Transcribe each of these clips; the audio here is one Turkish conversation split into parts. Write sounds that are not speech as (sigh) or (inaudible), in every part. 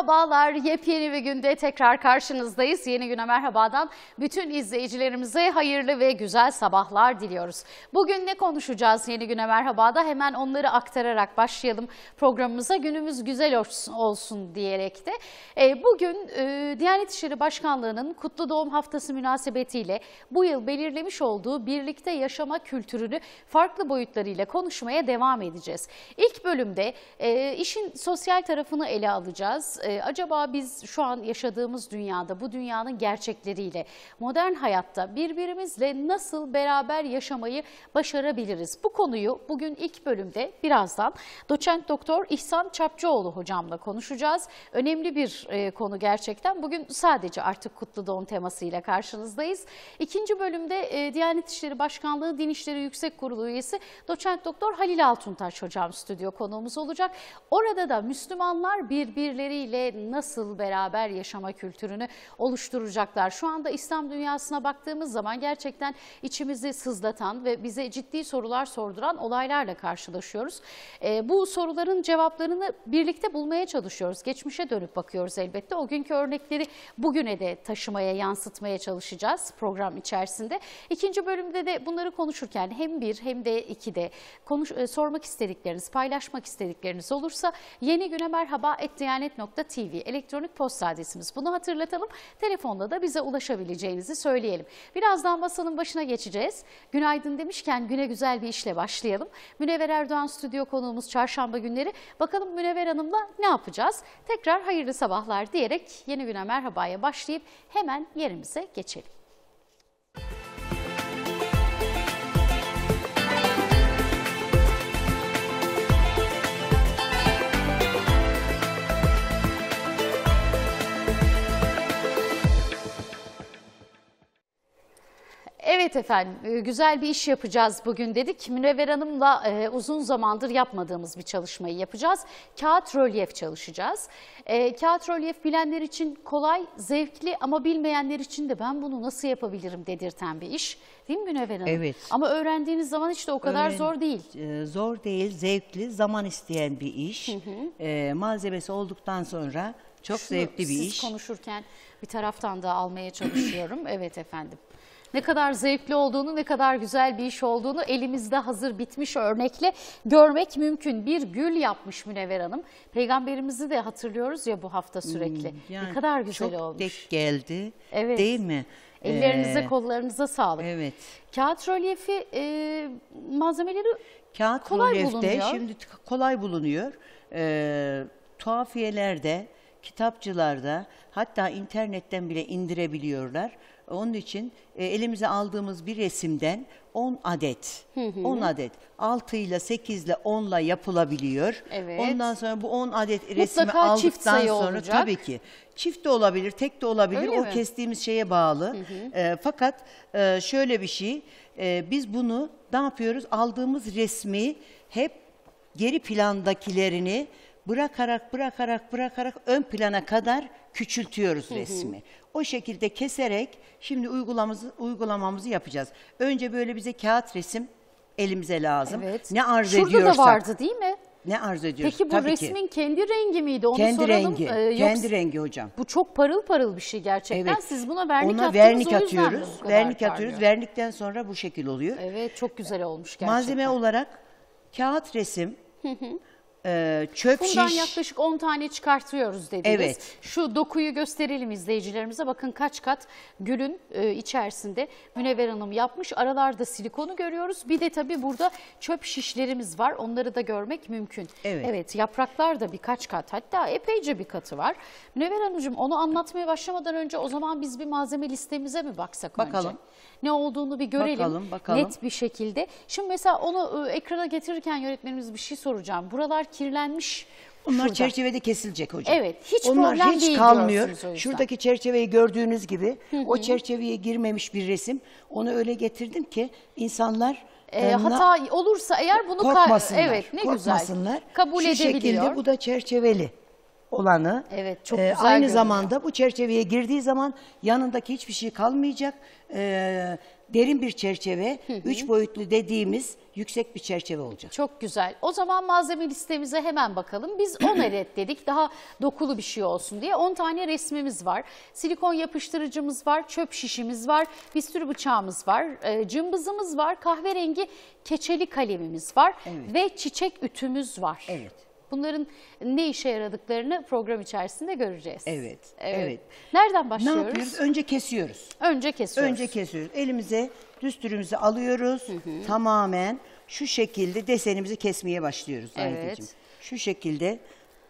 merhabalar. Yepyeni bir günde tekrar karşınızdayız. Yeni güne merhabadan bütün izleyicilerimize hayırlı ve güzel sabahlar diliyoruz. Bugün ne konuşacağız yeni güne merhabada? Hemen onları aktararak başlayalım programımıza. Günümüz güzel olsun diyerek de. E, bugün e, Diyanet İşleri Başkanlığı'nın Kutlu Doğum Haftası münasebetiyle bu yıl belirlemiş olduğu birlikte yaşama kültürünü farklı boyutlarıyla konuşmaya devam edeceğiz. İlk bölümde e, işin sosyal tarafını ele alacağız e, acaba biz şu an yaşadığımız dünyada bu dünyanın gerçekleriyle modern hayatta birbirimizle nasıl beraber yaşamayı başarabiliriz? Bu konuyu bugün ilk bölümde birazdan doçent doktor İhsan Çapçıoğlu hocamla konuşacağız. Önemli bir e, konu gerçekten. Bugün sadece artık kutlu doğum temasıyla karşınızdayız. İkinci bölümde e, Diyanet İşleri Başkanlığı Din İşleri Yüksek Kurulu üyesi doçent doktor Halil Altuntaş hocam stüdyo konuğumuz olacak. Orada da Müslümanlar birbirleriyle nasıl beraber yaşama kültürünü oluşturacaklar. Şu anda İslam dünyasına baktığımız zaman gerçekten içimizi sızlatan ve bize ciddi sorular sorduran olaylarla karşılaşıyoruz. E, bu soruların cevaplarını birlikte bulmaya çalışıyoruz. Geçmişe dönüp bakıyoruz elbette. O günkü örnekleri bugüne de taşımaya, yansıtmaya çalışacağız program içerisinde. İkinci bölümde de bunları konuşurken hem bir hem de iki de konuş, e, sormak istedikleriniz, paylaşmak istedikleriniz olursa yeni güne merhaba etdiyanet.com TV elektronik posta adresimiz. Bunu hatırlatalım. Telefonda da bize ulaşabileceğinizi söyleyelim. Birazdan masanın başına geçeceğiz. Günaydın demişken güne güzel bir işle başlayalım. Münever Erdoğan stüdyo konuğumuz çarşamba günleri. Bakalım Münever Hanım'la ne yapacağız? Tekrar hayırlı sabahlar diyerek yeni güne merhabaya başlayıp hemen yerimize geçelim. Evet efendim e, güzel bir iş yapacağız bugün dedik. Münevver Hanım'la e, uzun zamandır yapmadığımız bir çalışmayı yapacağız. Kağıt rölyef çalışacağız. E, kağıt rölyef bilenler için kolay, zevkli ama bilmeyenler için de ben bunu nasıl yapabilirim dedirten bir iş. Değil mi Münevver Hanım? Evet. Ama öğrendiğiniz zaman işte o kadar Öğren zor değil. E, zor değil, zevkli, zaman isteyen bir iş. Hı hı. E, malzemesi olduktan sonra çok Şunu zevkli bir siz iş. Siz konuşurken bir taraftan da almaya çalışıyorum. evet efendim. Ne kadar zevkli olduğunu, ne kadar güzel bir iş olduğunu elimizde hazır bitmiş örnekle görmek mümkün. Bir gül yapmış Münevver Hanım. Peygamberimizi de hatırlıyoruz ya bu hafta sürekli. Hmm, yani ne kadar güzel çok olmuş. Çok dek geldi evet. değil mi? Ellerinize, ee, kollarınıza sağlık. Evet. Kağıt rölyefi e, malzemeleri Kağıt kolay bulunuyor. şimdi kolay bulunuyor. E, tuhafiyelerde, kitapçılarda hatta internetten bile indirebiliyorlar. Onun için e, elimize aldığımız bir resimden 10 adet, 10 adet 6 ile 8 ile 10 ile yapılabiliyor. Evet. Ondan sonra bu 10 adet resmi Mutlaka aldıktan sonra olacak. tabii ki çift de olabilir, tek de olabilir. Öyle o mi? kestiğimiz şeye bağlı. Hı hı. E, fakat e, şöyle bir şey, e, biz bunu ne yapıyoruz? Aldığımız resmi hep geri plandakilerini bırakarak bırakarak bırakarak ön plana kadar küçültüyoruz hı hı. resmi. O şekilde keserek şimdi uygulamamızı, uygulamamızı yapacağız. Önce böyle bize kağıt resim elimize lazım. Evet. Ne arz Şurada ediyorsak. Şurada da vardı değil mi? Ne arz ediyoruz? Peki bu Tabii resmin ki. kendi rengi miydi? Onu kendi soralım. Rengi, ee, yoksa, kendi rengi hocam. Bu çok parıl parıl bir şey gerçekten. Evet. Siz buna vernik Ona vernik atıyoruz. Vernik atıyoruz. Parlıyor. Vernikten sonra bu şekil oluyor. Evet çok güzel olmuş gerçekten. Malzeme olarak kağıt resim, e, çöp Bundan şiş. yaklaşık 10 tane çıkartıyoruz dediniz. Evet. Şu dokuyu gösterelim izleyicilerimize. Bakın kaç kat gülün e, içerisinde Münever Hanım yapmış. Aralarda silikonu görüyoruz. Bir de tabii burada çöp şişlerimiz var. Onları da görmek mümkün. Evet. Evet yapraklar da birkaç kat hatta epeyce bir katı var. Münever Hanımcığım onu anlatmaya başlamadan önce o zaman biz bir malzeme listemize mi baksak Bakalım. önce? Bakalım ne olduğunu bir görelim. Bakalım, bakalım. Net bir şekilde. Şimdi mesela onu ıı, ekrana getirirken yönetmenimiz bir şey soracağım. Buralar kirlenmiş. Onlar Şurada. çerçevede kesilecek hocam. Evet, hiç Onlar problem hiç değil kalmıyor. Şuradaki çerçeveyi gördüğünüz gibi o çerçeveye girmemiş bir resim. Onu öyle getirdim ki insanlar ee, e, hata olursa eğer bunu korkmasınlar. Evet, ne korkmasınlar. güzel. Kabul Şu edebiliyor. şekilde bu da çerçeveli olanı evet, çok e, aynı görünüyor. zamanda bu çerçeveye girdiği zaman yanındaki hiçbir şey kalmayacak. E, derin bir çerçeve, üç boyutlu dediğimiz yüksek bir çerçeve olacak. Çok güzel. O zaman malzeme listemize hemen bakalım. Biz 10 (clears throat) adet dedik daha dokulu bir şey olsun diye. 10 tane resmimiz var. Silikon yapıştırıcımız var, çöp şişimiz var, bir sürü bıçağımız var, e, cımbızımız var, kahverengi keçeli kalemimiz var evet. ve çiçek ütümüz var. Evet. Bunların ne işe yaradıklarını program içerisinde göreceğiz. Evet. Evet. evet. Nereden başlıyoruz? Ne yapıyoruz? Önce kesiyoruz. Önce kesiyoruz. Önce kesiyoruz. Elimize düstürümüzü alıyoruz. Hı hı. Tamamen şu şekilde desenimizi kesmeye başlıyoruz. Evet. Şu şekilde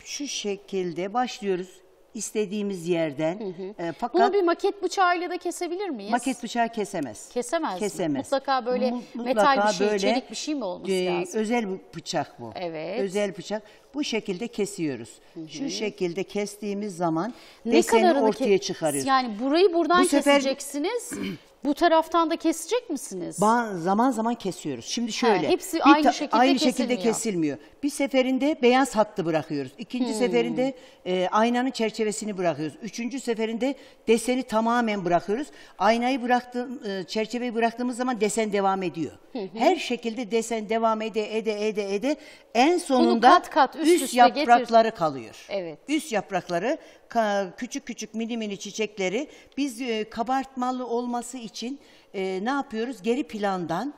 şu şekilde başlıyoruz istediğimiz yerden. Hı hı. E, fakat Bunu bir maket bıçağıyla da kesebilir miyiz? Maket bıçağı kesemez. Kesemez. Kesemez. Mi? Mutlaka böyle Mutlaka metal bir şey, böyle, çelik bir şey mi olması e, lazım? Özel bıçak bu. Evet. Özel bıçak. Bu şekilde kesiyoruz. Hı hı. Şu şekilde kestiğimiz zaman ne deseni ortaya çıkarıyoruz. Yani burayı buradan bu keseceksiniz. Sefer... (clears throat) Bu taraftan da kesecek misiniz? Ba zaman zaman kesiyoruz. Şimdi şöyle. He, hepsi aynı şekilde aynı kesilmiyor. şekilde kesilmiyor. Bir seferinde beyaz hattı bırakıyoruz. İkinci hmm. seferinde e, aynanın çerçevesini bırakıyoruz. Üçüncü seferinde deseni tamamen bırakıyoruz. Aynayı bıraktığım e, çerçeveyi bıraktığımız zaman desen devam ediyor. Her şekilde desen devam ede ede ede ede en sonunda kat kat üst, üst yaprakları getir. kalıyor. Evet. Üst yaprakları küçük küçük mini mini çiçekleri biz e, kabartmalı olması için e, ne yapıyoruz? Geri plandan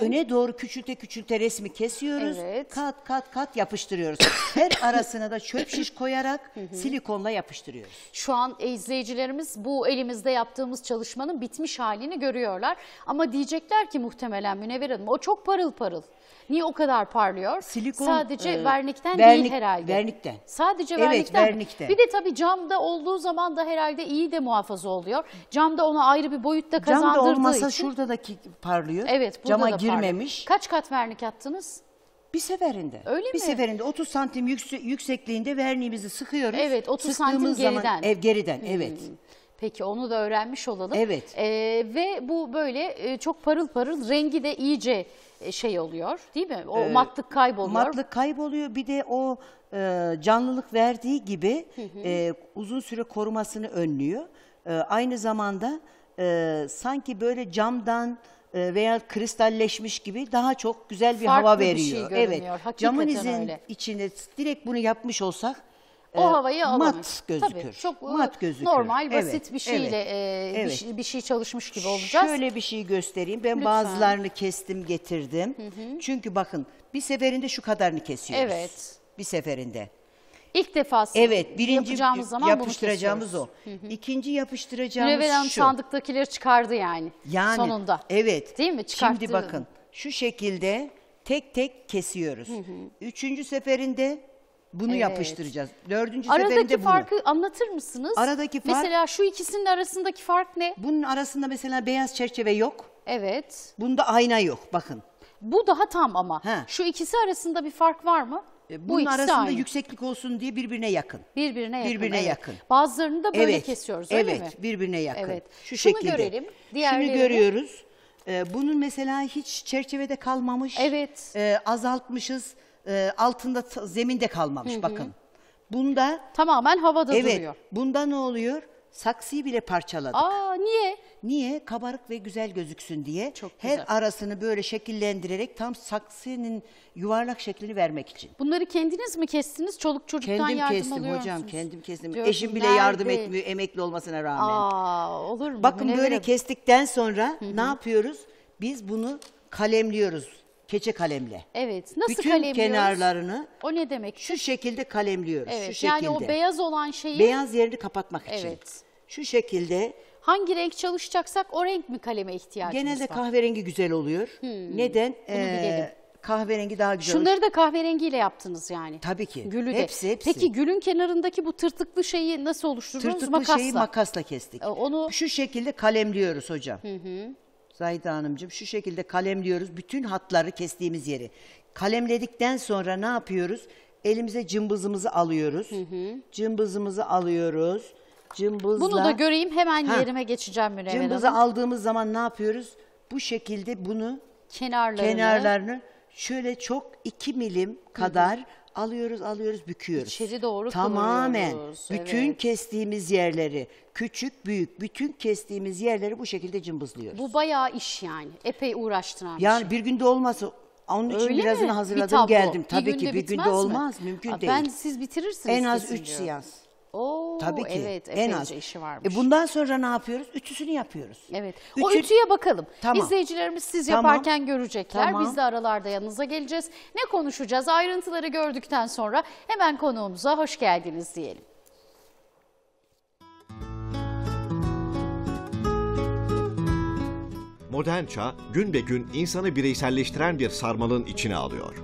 öne doğru küçülte küçülte resmi kesiyoruz. Evet. Kat kat kat yapıştırıyoruz. Her (coughs) arasına da çöp şiş koyarak silikonla yapıştırıyoruz. Şu an e, izleyicilerimiz bu elimizde yaptığımız çalışmanın bitmiş halini görüyorlar. Ama diyecekler ki muhtemelen Münevver Hanım o çok parıl parıl. Niye o kadar parlıyor? Silikon, Sadece e, vernikten vernik, değil herhalde. Vernikten. Sadece evet, vernikten. vernikten. Bir de tabii camda olduğu zaman da herhalde iyi de muhafaza oluyor. Camda ona ayrı bir boyutta kazandırdığı Camda olmasa için. şuradaki parlıyor. Evet Cama da girmemiş. Parlıyor. Kaç kat vernik attınız? Bir seferinde. Öyle mi? bir seferinde 30 santim yükse yüksekliğinde verniğimizi sıkıyoruz. Evet 30 santim geriden. Zaman, ev geriden hmm. evet. Peki onu da öğrenmiş olalım. Evet. Ee, ve bu böyle e, çok parıl parıl rengi de iyice e, şey oluyor değil mi? O ee, matlık kayboluyor. Matlık kayboluyor bir de o e, canlılık verdiği gibi E, uzun süre korumasını önlüyor. E, aynı zamanda e, sanki böyle camdan e, veya kristalleşmiş gibi daha çok güzel bir Farklı hava veriyor. Bir şey görünüyor. evet. Hakikaten Camın izin öyle. içinde direkt bunu yapmış olsak o ee, havayı alamayız. Mat gözükür. Tabii, çok mat ıı, gözükür. Normal basit evet, e, bir şeyle evet, e, evet. Bir, şey, bir şey çalışmış gibi olacağız. Şöyle bir şey göstereyim. Ben Lütfen. bazılarını kestim getirdim. Hı hı. Çünkü bakın bir seferinde şu kadarını kesiyoruz. Evet. Bir seferinde. İlk defasında evet, birinci yapacağımız zaman yapıştıracağımız bunu kesiyoruz. o. İkinci yapıştıracağımız Mürevel Hanım şu. sandıktakileri çıkardı yani. Yani. Sonunda. Evet. Değil mi? Çıkarttı. Şimdi bakın şu şekilde tek tek kesiyoruz. Hı hı. Üçüncü seferinde bunu Evet. yapıştıracağız. Dördüncü Aradaki seferinde bunu. farkı anlatır mısınız? Aradaki fark- Mesela şu ikisinin arasındaki fark ne? Bunun arasında mesela beyaz çerçeve yok. Evet. Bunda ayna yok bakın. Bu daha tam ama. Ha. Şu ikisi arasında bir fark var mı? E, bunun Bu ikisi arasında aynı. yükseklik olsun diye birbirine yakın. Birbirine yakın. Birbirine evet. yakın. Bazılarını da böyle kesiyoruz öyle evet, mi? birbirine yakın. Evet. Şu Şunu şekilde. görelim, diğerlerini. Şunu görüyoruz. Ee, bunun mesela hiç çerçevede kalmamış. Evet. e, azaltmışız e, altında zeminde kalmamış hı hı. bakın. Bunda tamamen havada evet, duruyor. Evet. Bunda ne oluyor? Saksıyı bile parçaladık. Aa niye? Niye? Kabarık ve güzel gözüksün diye. Çok güzel. Her arasını böyle şekillendirerek tam saksının yuvarlak şeklini vermek için. Bunları kendiniz mi kestiniz? Çoluk çocuktan kendim yardım kestim, Kendim kestim hocam, kendim kestim. Eşim bile nerede? yardım etmiyor emekli olmasına rağmen. Aa olur mu? Bakın ne böyle kestikten sonra Hı -hı. ne yapıyoruz? Biz bunu kalemliyoruz keçe kalemle. Evet. Nasıl Bütün kalemliyoruz? kenarlarını o ne demek? Şu şekilde kalemliyoruz. Evet. Şu şekilde. Yani o beyaz olan şeyi beyaz yerini kapatmak için. Evet. Şu şekilde hangi renk çalışacaksak o renk mi kaleme ihtiyacımız Genelde var? Genelde kahverengi güzel oluyor. Hmm. Neden? Bunu ee, bilelim. Kahverengi daha güzel. Şunları olur. da kahverengiyle yaptınız yani. Tabii ki. Gülü de. Hepsi Peki gülün kenarındaki bu tırtıklı şeyi nasıl oluşturdunuz? Tırtıklı şeyi makasla kestik. Ee, onu Şu şekilde kalemliyoruz hocam. Hı hı. Zahide Hanımcığım şu şekilde kalemliyoruz bütün hatları kestiğimiz yeri. Kalemledikten sonra ne yapıyoruz? Elimize cımbızımızı alıyoruz. Hı hı. Cımbızımızı alıyoruz. Cımbızla... Bunu da göreyim hemen ha. yerime geçeceğim Mürevven Cımbızı Hanım. aldığımız zaman ne yapıyoruz? Bu şekilde bunu kenarlarını, kenarlarını şöyle çok 2 milim kadar hı hı alıyoruz alıyoruz büküyoruz. İçeri doğru Tamamen kıvırıyoruz, bütün evet. kestiğimiz yerleri küçük büyük bütün kestiğimiz yerleri bu şekilde cımbızlıyoruz. Bu bayağı iş yani. Epey uğraştıran bir yani şey. bir günde olmasa onun için Öyle birazını mi? hazırladım bir geldim. Bir Tabii ki bir günde olmaz mümkün Aa, değil. Ben siz bitirirsiniz. En az 3 seans. Oo, Tabii ki evet, en az. işi varmış. E bundan sonra ne yapıyoruz? Ütüsünü yapıyoruz. Evet. O ütüye bakalım. Tamam. İzleyicilerimiz siz Tamam. yaparken görecekler. Tamam. Biz de aralarda yanınıza geleceğiz. Ne konuşacağız? Ayrıntıları gördükten sonra hemen konuğumuza hoş geldiniz diyelim. Modern çağ gün be gün insanı bireyselleştiren bir sarmalın içine alıyor.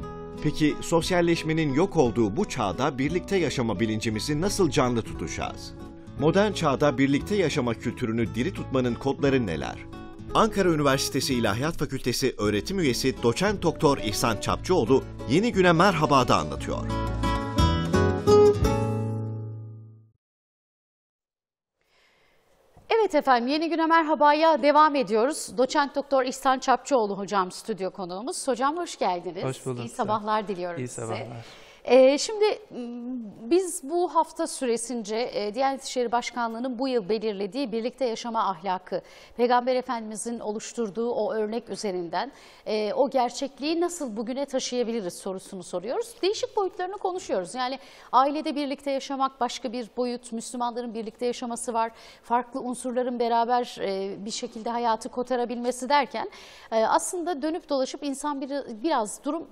Peki sosyalleşmenin yok olduğu bu çağda birlikte yaşama bilincimizi nasıl canlı tutacağız? Modern çağda birlikte yaşama kültürünü diri tutmanın kodları neler? Ankara Üniversitesi İlahiyat Fakültesi öğretim üyesi Doçent Doktor İhsan Çapçıoğlu yeni güne merhabada anlatıyor. Evet efendim yeni güne merhabaya devam ediyoruz. Doçent Doktor İhsan Çapçıoğlu hocam stüdyo konuğumuz. Hocam hoş geldiniz. Hoş bulduk. İyi sabahlar diliyorum İyi size. İyi sabahlar. Ee, şimdi ıı, biz bu hafta süresince e, Diyanet İşleri Başkanlığı'nın bu yıl belirlediği birlikte yaşama ahlakı, Peygamber Efendimiz'in oluşturduğu o örnek üzerinden e, o gerçekliği nasıl bugüne taşıyabiliriz sorusunu soruyoruz. Değişik boyutlarını konuşuyoruz. Yani ailede birlikte yaşamak başka bir boyut, Müslümanların birlikte yaşaması var, farklı unsurların beraber e, bir şekilde hayatı kotarabilmesi derken aslında dönüp dolaşıp insan biraz durum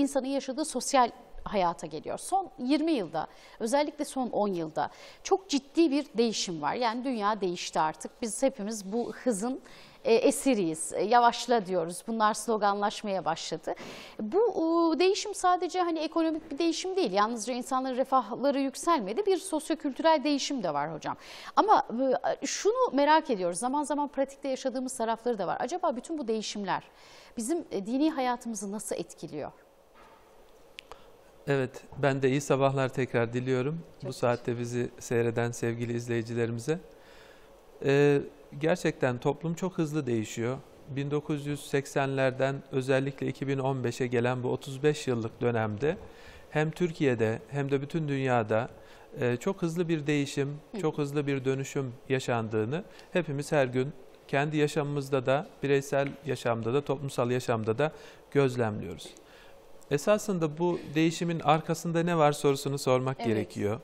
insanın yaşadığı sosyal hayata geliyor. Son 20 yılda özellikle son 10 yılda çok ciddi bir değişim var. Yani dünya değişti artık. Biz hepimiz bu hızın e, esiriyiz, e, yavaşla diyoruz. Bunlar sloganlaşmaya başladı. Bu değişim sadece hani ekonomik bir değişim değil. Yalnızca insanların refahları yükselmedi. Bir sosyokültürel değişim de var hocam. Ama e, şunu merak ediyoruz. Zaman zaman pratikte yaşadığımız tarafları da var. Acaba bütün bu değişimler bizim dini hayatımızı nasıl etkiliyor? Evet, ben de iyi sabahlar tekrar diliyorum. Çok Bu saatte bizi seyreden sevgili izleyicilerimize. Ee, gerçekten toplum çok hızlı değişiyor. 1980'lerden özellikle 2015'e gelen bu 35 yıllık dönemde hem Türkiye'de hem de bütün dünyada e, çok hızlı bir değişim, çok hızlı bir dönüşüm yaşandığını hepimiz her gün kendi yaşamımızda da, bireysel yaşamda da, toplumsal yaşamda da gözlemliyoruz. Esasında bu değişimin arkasında ne var sorusunu sormak evet. gerekiyor.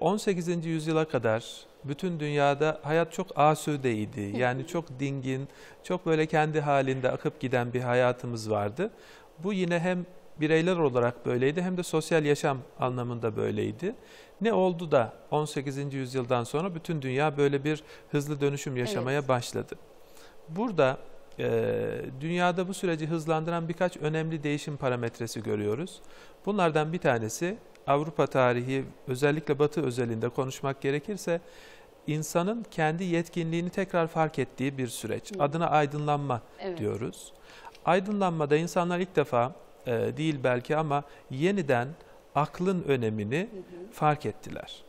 18. Ee, yüzyıla kadar bütün dünyada hayat çok asüdeydi. Yani çok dingin, çok böyle kendi halinde akıp giden bir hayatımız vardı. Bu yine hem bireyler olarak böyleydi hem de sosyal yaşam anlamında böyleydi. Ne oldu da 18. yüzyıldan sonra bütün dünya böyle bir hızlı dönüşüm yaşamaya evet. başladı. Burada ee, dünyada bu süreci hızlandıran birkaç önemli değişim parametresi görüyoruz. Bunlardan bir tanesi Avrupa tarihi özellikle Batı özelinde konuşmak gerekirse insanın kendi yetkinliğini tekrar fark ettiği bir süreç. Adına aydınlanma evet. diyoruz. Aydınlanmada insanlar ilk defa e, değil belki ama yeniden aklın önemini fark ettiler.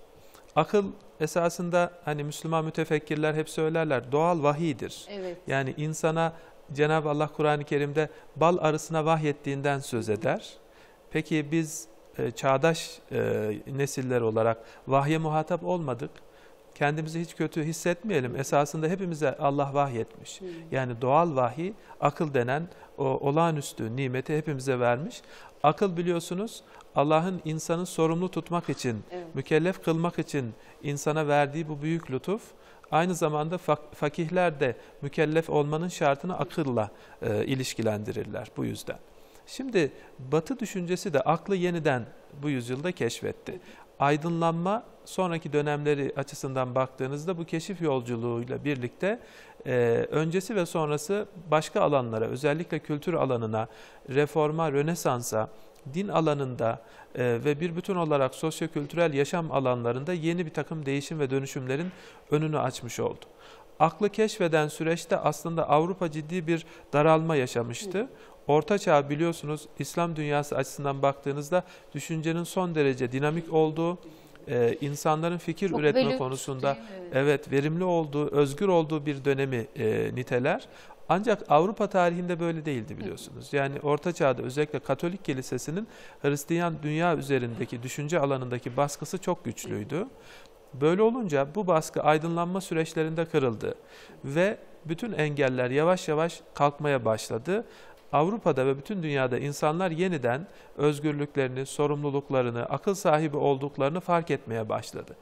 Akıl esasında hani Müslüman mütefekkirler hep söylerler doğal vahidir. Evet. Yani insana Cenab-ı Allah Kur'an-ı Kerim'de bal arısına vahyettiğinden söz eder. Peki biz e, çağdaş e, nesiller olarak vahye muhatap olmadık. Kendimizi hiç kötü hissetmeyelim. Esasında hepimize Allah vahyetmiş. Hmm. Yani doğal vahiy, akıl denen o olağanüstü nimeti hepimize vermiş. Akıl biliyorsunuz Allah'ın insanı sorumlu tutmak için, evet. mükellef kılmak için insana verdiği bu büyük lütuf, aynı zamanda fakihler de mükellef olmanın şartını akılla e, ilişkilendirirler bu yüzden. Şimdi batı düşüncesi de aklı yeniden bu yüzyılda keşfetti. Aydınlanma sonraki dönemleri açısından baktığınızda bu keşif yolculuğuyla birlikte e, öncesi ve sonrası başka alanlara özellikle kültür alanına, reforma, rönesansa, din alanında e, ve bir bütün olarak sosyo kültürel yaşam alanlarında yeni bir takım değişim ve dönüşümlerin önünü açmış oldu. Aklı keşfeden süreçte aslında Avrupa ciddi bir daralma yaşamıştı. Orta Çağ biliyorsunuz İslam dünyası açısından baktığınızda düşüncenin son derece dinamik olduğu, e, insanların fikir Çok üretme velut, konusunda evet verimli olduğu, özgür olduğu bir dönemi e, niteler. Ancak Avrupa tarihinde böyle değildi biliyorsunuz. Yani Orta Çağ'da özellikle Katolik Kilisesi'nin Hristiyan dünya üzerindeki düşünce alanındaki baskısı çok güçlüydü. Böyle olunca bu baskı aydınlanma süreçlerinde kırıldı ve bütün engeller yavaş yavaş kalkmaya başladı. Avrupa'da ve bütün dünyada insanlar yeniden özgürlüklerini, sorumluluklarını, akıl sahibi olduklarını fark etmeye başladı.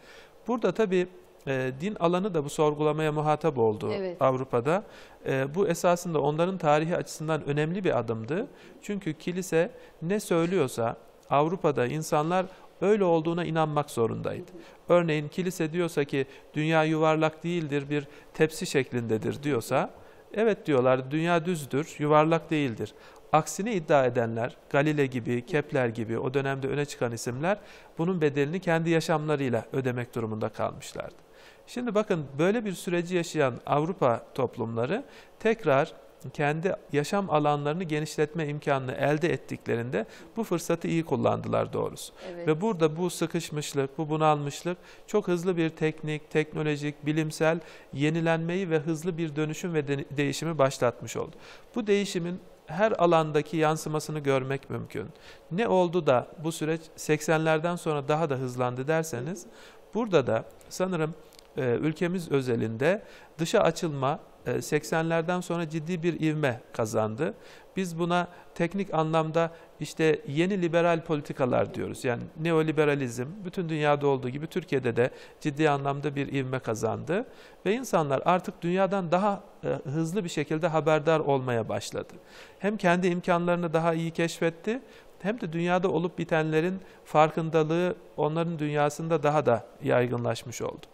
Burada tabii e, din alanı da bu sorgulamaya muhatap oldu evet. Avrupa'da. E, bu esasında onların tarihi açısından önemli bir adımdı. Çünkü kilise ne söylüyorsa Avrupa'da insanlar öyle olduğuna inanmak zorundaydı. Örneğin kilise diyorsa ki dünya yuvarlak değildir bir tepsi şeklindedir diyorsa evet diyorlar dünya düzdür yuvarlak değildir. Aksini iddia edenler Galile gibi, Kepler gibi o dönemde öne çıkan isimler bunun bedelini kendi yaşamlarıyla ödemek durumunda kalmışlardı. Şimdi bakın böyle bir süreci yaşayan Avrupa toplumları tekrar kendi yaşam alanlarını genişletme imkanını elde ettiklerinde bu fırsatı iyi kullandılar doğrusu. Evet. Ve burada bu sıkışmışlık, bu bunalmışlık çok hızlı bir teknik, teknolojik, bilimsel yenilenmeyi ve hızlı bir dönüşüm ve değişimi başlatmış oldu. Bu değişimin her alandaki yansımasını görmek mümkün. Ne oldu da bu süreç 80'lerden sonra daha da hızlandı derseniz burada da sanırım e, ülkemiz özelinde dışa açılma 80'lerden e, sonra ciddi bir ivme kazandı. Biz buna teknik anlamda işte yeni liberal politikalar diyoruz. Yani neoliberalizm bütün dünyada olduğu gibi Türkiye'de de ciddi anlamda bir ivme kazandı. Ve insanlar artık dünyadan daha e, hızlı bir şekilde haberdar olmaya başladı. Hem kendi imkanlarını daha iyi keşfetti hem de dünyada olup bitenlerin farkındalığı onların dünyasında daha da yaygınlaşmış oldu.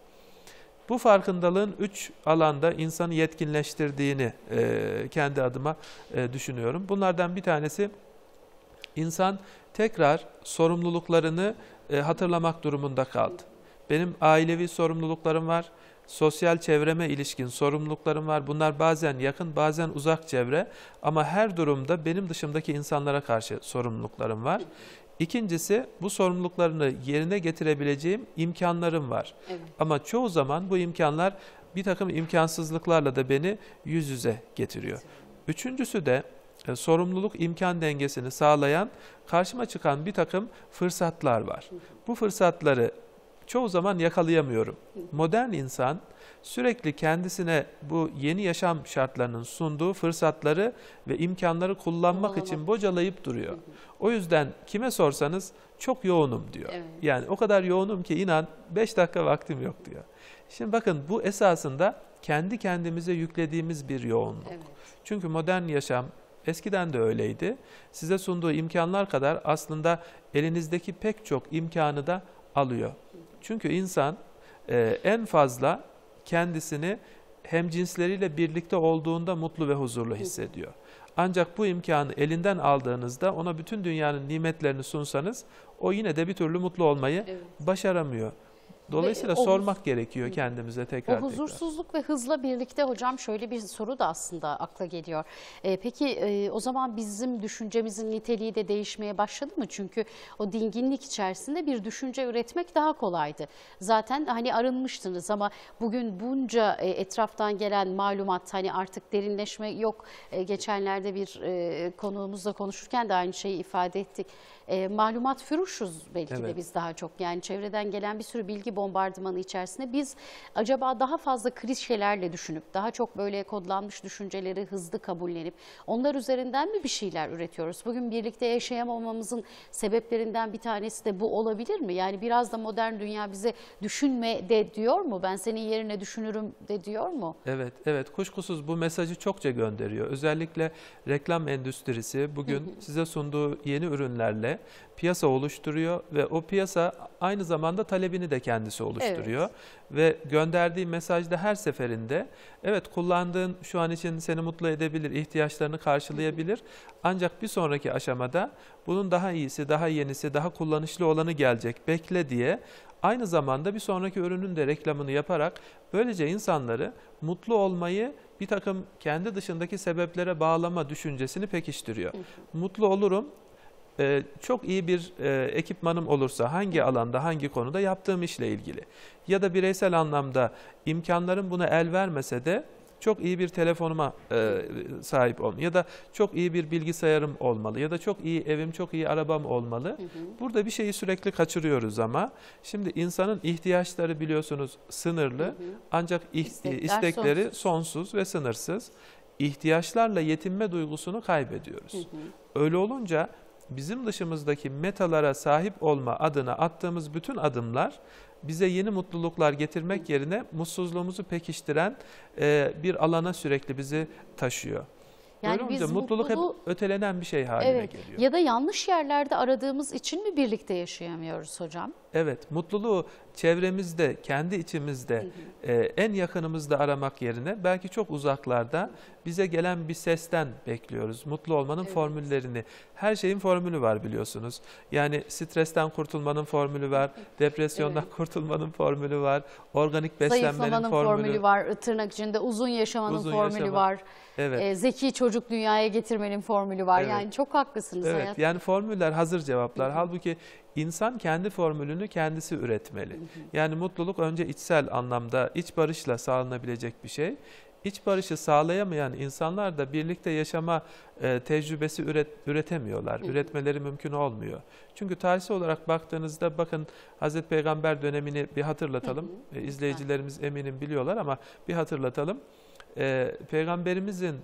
Bu farkındalığın üç alanda insanı yetkinleştirdiğini e, kendi adıma e, düşünüyorum. Bunlardan bir tanesi insan tekrar sorumluluklarını e, hatırlamak durumunda kaldı. Benim ailevi sorumluluklarım var, sosyal çevreme ilişkin sorumluluklarım var. Bunlar bazen yakın, bazen uzak çevre ama her durumda benim dışımdaki insanlara karşı sorumluluklarım var. İkincisi bu sorumluluklarını yerine getirebileceğim imkanlarım var. Evet. Ama çoğu zaman bu imkanlar bir takım imkansızlıklarla da beni yüz yüze getiriyor. Üçüncüsü de e, sorumluluk imkan dengesini sağlayan karşıma çıkan bir takım fırsatlar var. Bu fırsatları çoğu zaman yakalayamıyorum. Modern insan sürekli kendisine bu yeni yaşam şartlarının sunduğu fırsatları ve imkanları kullanmak için bocalayıp duruyor. O yüzden kime sorsanız çok yoğunum diyor. Yani o kadar yoğunum ki inan 5 dakika vaktim yok diyor. Şimdi bakın bu esasında kendi kendimize yüklediğimiz bir yoğunluk. Çünkü modern yaşam eskiden de öyleydi. Size sunduğu imkanlar kadar aslında elinizdeki pek çok imkanı da alıyor. Çünkü insan e, en fazla kendisini hem cinsleriyle birlikte olduğunda mutlu ve huzurlu hissediyor. Ancak bu imkanı elinden aldığınızda ona bütün dünyanın nimetlerini sunsanız o yine de bir türlü mutlu olmayı evet. başaramıyor. Dolayısıyla ve, e, sormak o, gerekiyor kendimize tekrar O huzursuzluk tekrar. ve hızla birlikte hocam şöyle bir soru da aslında akla geliyor. E, peki e, o zaman bizim düşüncemizin niteliği de değişmeye başladı mı? Çünkü o dinginlik içerisinde bir düşünce üretmek daha kolaydı. Zaten hani arınmıştınız ama bugün bunca e, etraftan gelen malumat hani artık derinleşme yok. E, geçenlerde bir e, konuğumuzla konuşurken de aynı şeyi ifade ettik. E, malumat füruşuz belki evet. de biz daha çok. Yani çevreden gelen bir sürü bilgi bombardımanı içerisinde biz acaba daha fazla kriz şeylerle düşünüp, daha çok böyle kodlanmış düşünceleri hızlı kabullenip onlar üzerinden mi bir şeyler üretiyoruz? Bugün birlikte yaşayamamamızın sebeplerinden bir tanesi de bu olabilir mi? Yani biraz da modern dünya bize düşünme de diyor mu? Ben senin yerine düşünürüm de diyor mu? Evet, evet. Kuşkusuz bu mesajı çokça gönderiyor. Özellikle reklam endüstrisi bugün size sunduğu yeni ürünlerle piyasa oluşturuyor ve o piyasa aynı zamanda talebini de kendisi oluşturuyor. Evet. Ve gönderdiği mesajda her seferinde evet kullandığın şu an için seni mutlu edebilir, ihtiyaçlarını karşılayabilir. Ancak bir sonraki aşamada bunun daha iyisi, daha yenisi, daha kullanışlı olanı gelecek bekle diye aynı zamanda bir sonraki ürünün de reklamını yaparak böylece insanları mutlu olmayı bir takım kendi dışındaki sebeplere bağlama düşüncesini pekiştiriyor. Mutlu olurum ee, çok iyi bir e, ekipmanım olursa hangi alanda hangi konuda yaptığım işle ilgili ya da bireysel anlamda imkanlarım buna el vermese de çok iyi bir telefonuma e, sahip olmalı ya da çok iyi bir bilgisayarım olmalı ya da çok iyi evim, çok iyi arabam olmalı. Hı hı. Burada bir şeyi sürekli kaçırıyoruz ama şimdi insanın ihtiyaçları biliyorsunuz sınırlı hı hı. ancak İstekler istekleri sonsuz. sonsuz ve sınırsız. İhtiyaçlarla yetinme duygusunu kaybediyoruz. Hı hı. Öyle olunca bizim dışımızdaki metalara sahip olma adına attığımız bütün adımlar bize yeni mutluluklar getirmek yerine mutsuzluğumuzu pekiştiren e, bir alana sürekli bizi taşıyor. Yani biz mutluluk hep ötelenen bir şey haline evet, geliyor. Ya da yanlış yerlerde aradığımız için mi birlikte yaşayamıyoruz hocam? Evet, mutluluğu çevremizde, kendi içimizde E, en yakınımızda aramak yerine belki çok uzaklarda bize gelen bir sesten bekliyoruz. Mutlu olmanın evet. formüllerini. Her şeyin formülü var biliyorsunuz. Yani stresten kurtulmanın formülü var, depresyondan evet. kurtulmanın formülü var, organik beslenmenin formülü. formülü var, tırnak içinde uzun yaşamanın uzun formülü yaşama. var. Evet. E, zeki çocuk dünyaya getirmenin formülü var. Evet. Yani çok haklısınız evet. hayat. Yani formüller hazır cevaplar. Halbuki İnsan kendi formülünü kendisi üretmeli. Yani mutluluk önce içsel anlamda iç barışla sağlanabilecek bir şey. İç barışı sağlayamayan insanlar da birlikte yaşama e, tecrübesi üret, üretemiyorlar. Üretmeleri mümkün olmuyor. Çünkü tarihsel olarak baktığınızda bakın Hazreti Peygamber dönemini bir hatırlatalım. E, izleyicilerimiz eminim biliyorlar ama bir hatırlatalım. E, Peygamberimizin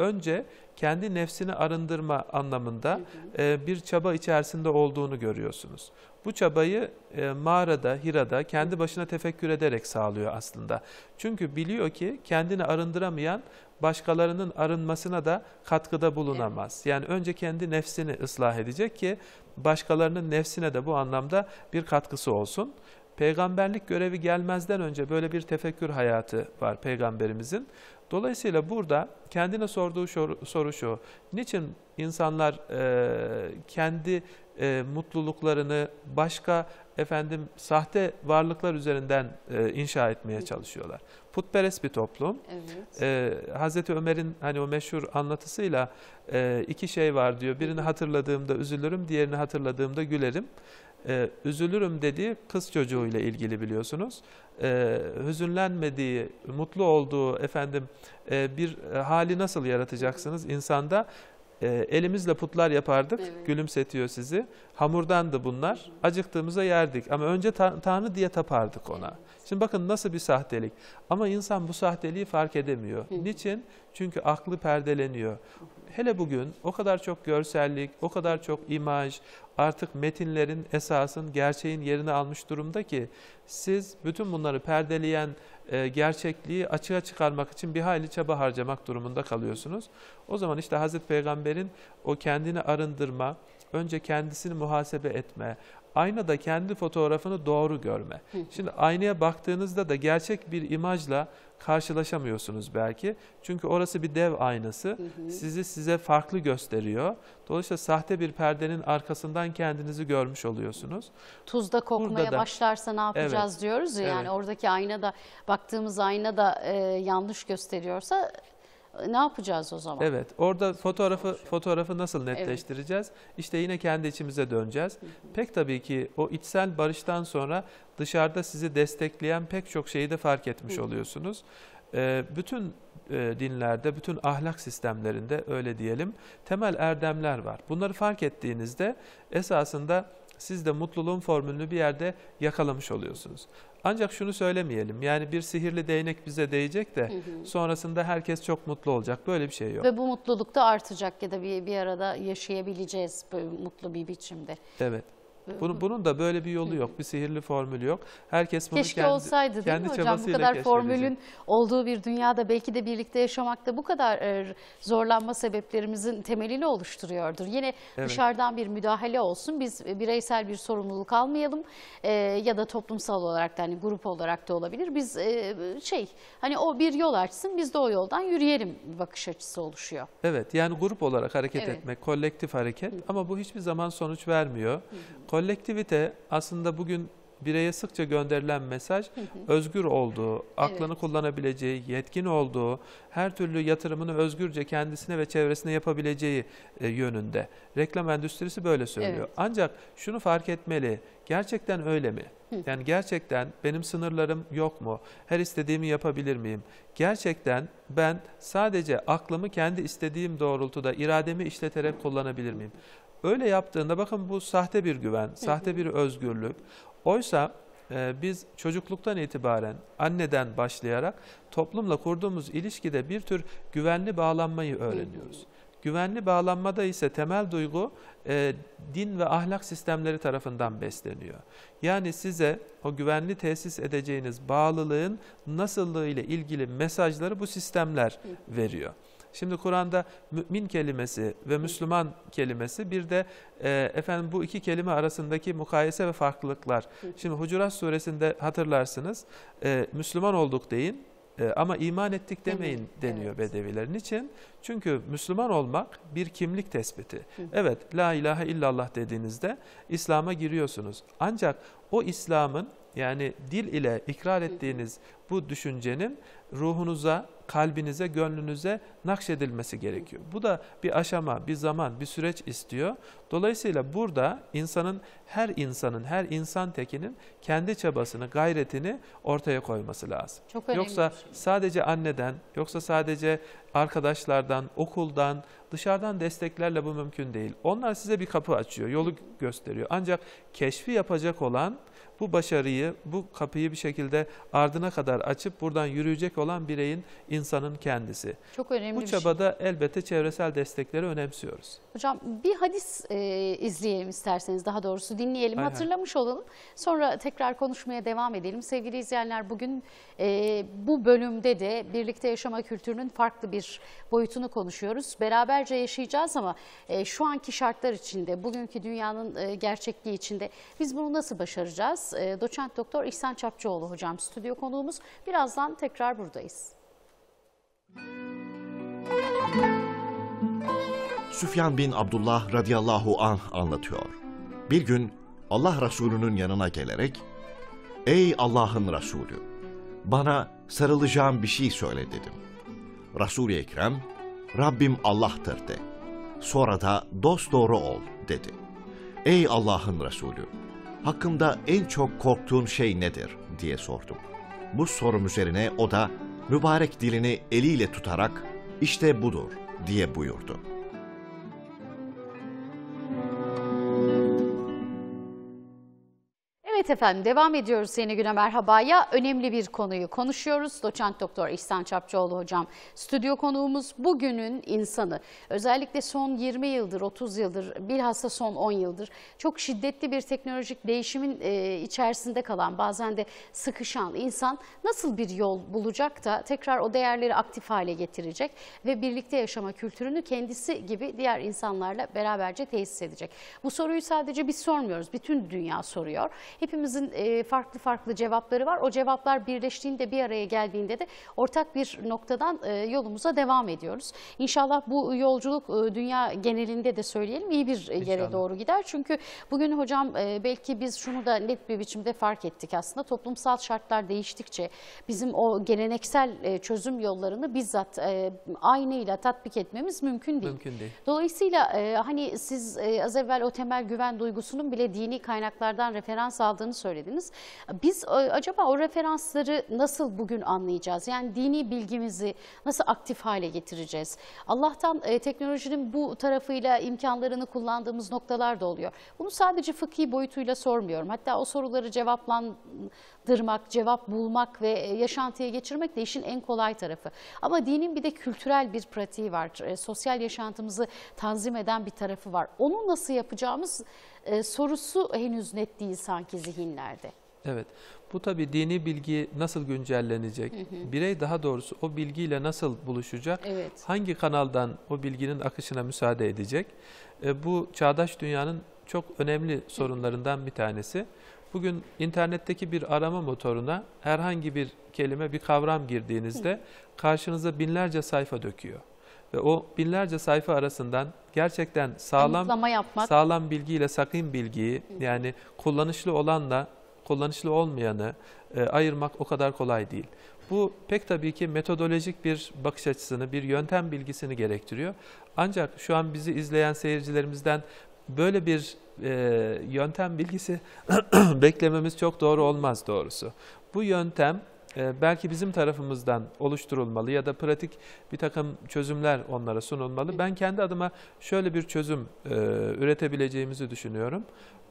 önce kendi nefsini arındırma anlamında e, bir çaba içerisinde olduğunu görüyorsunuz. Bu çabayı e, mağarada, Hira'da kendi başına tefekkür ederek sağlıyor aslında. Çünkü biliyor ki kendini arındıramayan başkalarının arınmasına da katkıda bulunamaz. Yani önce kendi nefsini ıslah edecek ki başkalarının nefsine de bu anlamda bir katkısı olsun. Peygamberlik görevi gelmezden önce böyle bir tefekkür hayatı var peygamberimizin. Dolayısıyla burada kendine sorduğu soru şu, niçin insanlar e, kendi e, mutluluklarını başka efendim sahte varlıklar üzerinden e, inşa etmeye çalışıyorlar. Putperest bir toplum. Evet. E, Hazreti Ömer'in hani o meşhur anlatısıyla e, iki şey var diyor. Birini hatırladığımda üzülürüm, diğerini hatırladığımda gülerim e, üzülürüm dediği kız çocuğuyla ilgili biliyorsunuz. E, hüzünlenmediği, mutlu olduğu efendim e, bir e, hali nasıl yaratacaksınız insanda? E, elimizle putlar yapardık, evet. gülümsetiyor sizi. Hamurdandı bunlar. Acıktığımıza yerdik ama önce ta Tanrı diye tapardık ona. Evet. Şimdi bakın nasıl bir sahtelik. Ama insan bu sahteliği fark edemiyor. Niçin? Çünkü aklı perdeleniyor hele bugün o kadar çok görsellik, o kadar çok imaj, artık metinlerin esasın, gerçeğin yerini almış durumda ki siz bütün bunları perdeleyen e, gerçekliği açığa çıkarmak için bir hayli çaba harcamak durumunda kalıyorsunuz. O zaman işte Hazreti Peygamber'in o kendini arındırma, önce kendisini muhasebe etme, aynada kendi fotoğrafını doğru görme. Şimdi aynaya baktığınızda da gerçek bir imajla karşılaşamıyorsunuz belki. Çünkü orası bir dev aynası. Sizi size farklı gösteriyor. Dolayısıyla sahte bir perdenin arkasından kendinizi görmüş oluyorsunuz. Tuzda kokmaya da, başlarsa ne yapacağız evet, diyoruz ya. Yani evet. oradaki ayna da baktığımız ayna da e, yanlış gösteriyorsa ne yapacağız o zaman? Evet. Orada fotoğrafı fotoğrafı nasıl netleştireceğiz? Evet. İşte yine kendi içimize döneceğiz. Hı hı. Pek tabii ki o içsel barıştan sonra dışarıda sizi destekleyen pek çok şeyi de fark etmiş hı hı. oluyorsunuz. Ee, bütün e, dinlerde, bütün ahlak sistemlerinde öyle diyelim temel erdemler var. Bunları fark ettiğinizde esasında siz de mutluluğun formülünü bir yerde yakalamış oluyorsunuz. Ancak şunu söylemeyelim. Yani bir sihirli değnek bize değecek de hı hı. sonrasında herkes çok mutlu olacak. Böyle bir şey yok. Ve bu mutluluk da artacak ya da bir, bir arada yaşayabileceğiz mutlu bir biçimde. Evet. Bunun, bunun da böyle bir yolu yok. Bir sihirli formülü yok. Herkes bunu keşke kendi, olsaydı değil kendi mi hocam? Bu kadar formülün olduğu bir dünyada belki de birlikte yaşamak da bu kadar e, zorlanma sebeplerimizin temelini oluşturuyordur. Yine evet. dışarıdan bir müdahale olsun. Biz bireysel bir sorumluluk almayalım e, ya da toplumsal olarak da hani grup olarak da olabilir. Biz e, şey hani o bir yol açsın biz de o yoldan yürüyelim bakış açısı oluşuyor. Evet yani grup olarak hareket evet. etmek, kolektif hareket Hı. ama bu hiçbir zaman sonuç vermiyor. Hı. Kolektivite aslında bugün bireye sıkça gönderilen mesaj hı hı. özgür olduğu, aklını evet. kullanabileceği, yetkin olduğu, her türlü yatırımını özgürce kendisine ve çevresine yapabileceği e, yönünde. Reklam endüstrisi böyle söylüyor. Evet. Ancak şunu fark etmeli, gerçekten öyle mi? Yani gerçekten benim sınırlarım yok mu? Her istediğimi yapabilir miyim? Gerçekten ben sadece aklımı kendi istediğim doğrultuda irademi işleterek kullanabilir miyim? Öyle yaptığında bakın bu sahte bir güven, sahte bir özgürlük. Oysa e, biz çocukluktan itibaren anneden başlayarak toplumla kurduğumuz ilişkide bir tür güvenli bağlanmayı öğreniyoruz. Güvenli bağlanmada ise temel duygu e, din ve ahlak sistemleri tarafından besleniyor. Yani size o güvenli tesis edeceğiniz bağlılığın nasıllığı ile ilgili mesajları bu sistemler veriyor. Şimdi Kur'an'da mümin kelimesi ve Müslüman kelimesi bir de e, efendim bu iki kelime arasındaki mukayese ve farklılıklar. Şimdi Hucurat suresinde hatırlarsınız e, Müslüman olduk deyin e, ama iman ettik demeyin deniyor evet. bedevilerin için. Çünkü Müslüman olmak bir kimlik tespiti. Evet la ilahe illallah dediğinizde İslam'a giriyorsunuz. Ancak o İslam'ın yani dil ile ikrar ettiğiniz bu düşüncenin ruhunuza, kalbinize, gönlünüze nakşedilmesi gerekiyor. Bu da bir aşama, bir zaman, bir süreç istiyor. Dolayısıyla burada insanın, her insanın, her insan tekinin kendi çabasını, gayretini ortaya koyması lazım. Çok önemli yoksa şey. sadece anneden, yoksa sadece arkadaşlardan, okuldan, dışarıdan desteklerle bu mümkün değil. Onlar size bir kapı açıyor, yolu gösteriyor. Ancak keşfi yapacak olan bu başarıyı, bu kapıyı bir şekilde ardına kadar açıp buradan yürüyecek olan bireyin, insanın kendisi. Çok önemli Bu çabada şey. elbette çevresel destekleri önemsiyoruz. Hocam bir hadis e, izleyelim isterseniz daha doğrusu dinleyelim, Aynen. hatırlamış olalım. Sonra tekrar konuşmaya devam edelim. Sevgili izleyenler bugün e, bu bölümde de birlikte yaşama kültürünün farklı bir boyutunu konuşuyoruz. Beraberce yaşayacağız ama e, şu anki şartlar içinde, bugünkü dünyanın e, gerçekliği içinde biz bunu nasıl başaracağız? E, doçent Doktor İhsan Çapçıoğlu hocam stüdyo konuğumuz. Birazdan tekrar buradayız. Süfyan bin Abdullah radıyallahu anh anlatıyor. Bir gün Allah Resulü'nün yanına gelerek Ey Allah'ın Resulü bana sarılacağım bir şey söyle dedim. Resul-i Ekrem Rabbim Allah'tır de. Sonra da dost doğru ol dedi. Ey Allah'ın Resulü hakkımda en çok korktuğun şey nedir diye sordum. Bu sorum üzerine o da mübarek dilini eliyle tutarak işte budur diye buyurdu.'' Evet efendim devam ediyoruz yeni güne merhabaya. Önemli bir konuyu konuşuyoruz. Doçent Doktor İhsan Çapçıoğlu hocam stüdyo konuğumuz bugünün insanı. Özellikle son 20 yıldır, 30 yıldır bilhassa son 10 yıldır çok şiddetli bir teknolojik değişimin e, içerisinde kalan bazen de sıkışan insan nasıl bir yol bulacak da tekrar o değerleri aktif hale getirecek ve birlikte yaşama kültürünü kendisi gibi diğer insanlarla beraberce tesis edecek. Bu soruyu sadece biz sormuyoruz. Bütün dünya soruyor. Hep hepimizin e, farklı farklı cevapları var. O cevaplar birleştiğinde bir araya geldiğinde de ortak bir noktadan e, yolumuza devam ediyoruz. İnşallah bu yolculuk e, dünya genelinde de söyleyelim iyi bir yere İnşallah. doğru gider. Çünkü bugün hocam belki biz şunu da net bir biçimde fark ettik aslında. Toplumsal şartlar değiştikçe bizim o geleneksel çözüm yollarını bizzat e, aynıyla tatbik etmemiz mümkün değil. Mümkün değil. Dolayısıyla hani siz az evvel o temel güven duygusunun bile dini kaynaklardan referans aldığınızı aldığını söylediniz. Biz e, acaba o referansları nasıl bugün anlayacağız? Yani dini bilgimizi nasıl aktif hale getireceğiz? Allah'tan e, teknolojinin bu tarafıyla imkanlarını kullandığımız noktalar da oluyor. Bunu sadece fıkhi boyutuyla sormuyorum. Hatta o soruları cevaplan dırmak, cevap bulmak ve e, yaşantıya geçirmek de işin en kolay tarafı. Ama dinin bir de kültürel bir pratiği var. E, sosyal yaşantımızı tanzim eden bir tarafı var. Onu nasıl yapacağımız e, sorusu henüz net değil sanki zihinlerde. Evet. Bu tabi dini bilgi nasıl güncellenecek? Hı hı. Birey daha doğrusu o bilgiyle nasıl buluşacak? Evet. Hangi kanaldan o bilginin akışına müsaade edecek? E, bu çağdaş dünyanın çok önemli sorunlarından bir tanesi. Bugün internetteki bir arama motoruna herhangi bir kelime, bir kavram girdiğinizde karşınıza binlerce sayfa döküyor. Ve o binlerce sayfa arasından gerçekten sağlam sağlam bilgiyle sakın bilgiyi yani kullanışlı olanla kullanışlı olmayanı e, ayırmak o kadar kolay değil. Bu pek tabii ki metodolojik bir bakış açısını, bir yöntem bilgisini gerektiriyor. Ancak şu an bizi izleyen seyircilerimizden böyle bir e, yöntem bilgisi (clears throat) beklememiz çok doğru olmaz doğrusu. Bu yöntem e, belki bizim tarafımızdan oluşturulmalı ya da pratik bir takım çözümler onlara sunulmalı. Ben kendi adıma şöyle bir çözüm e, üretebileceğimizi düşünüyorum.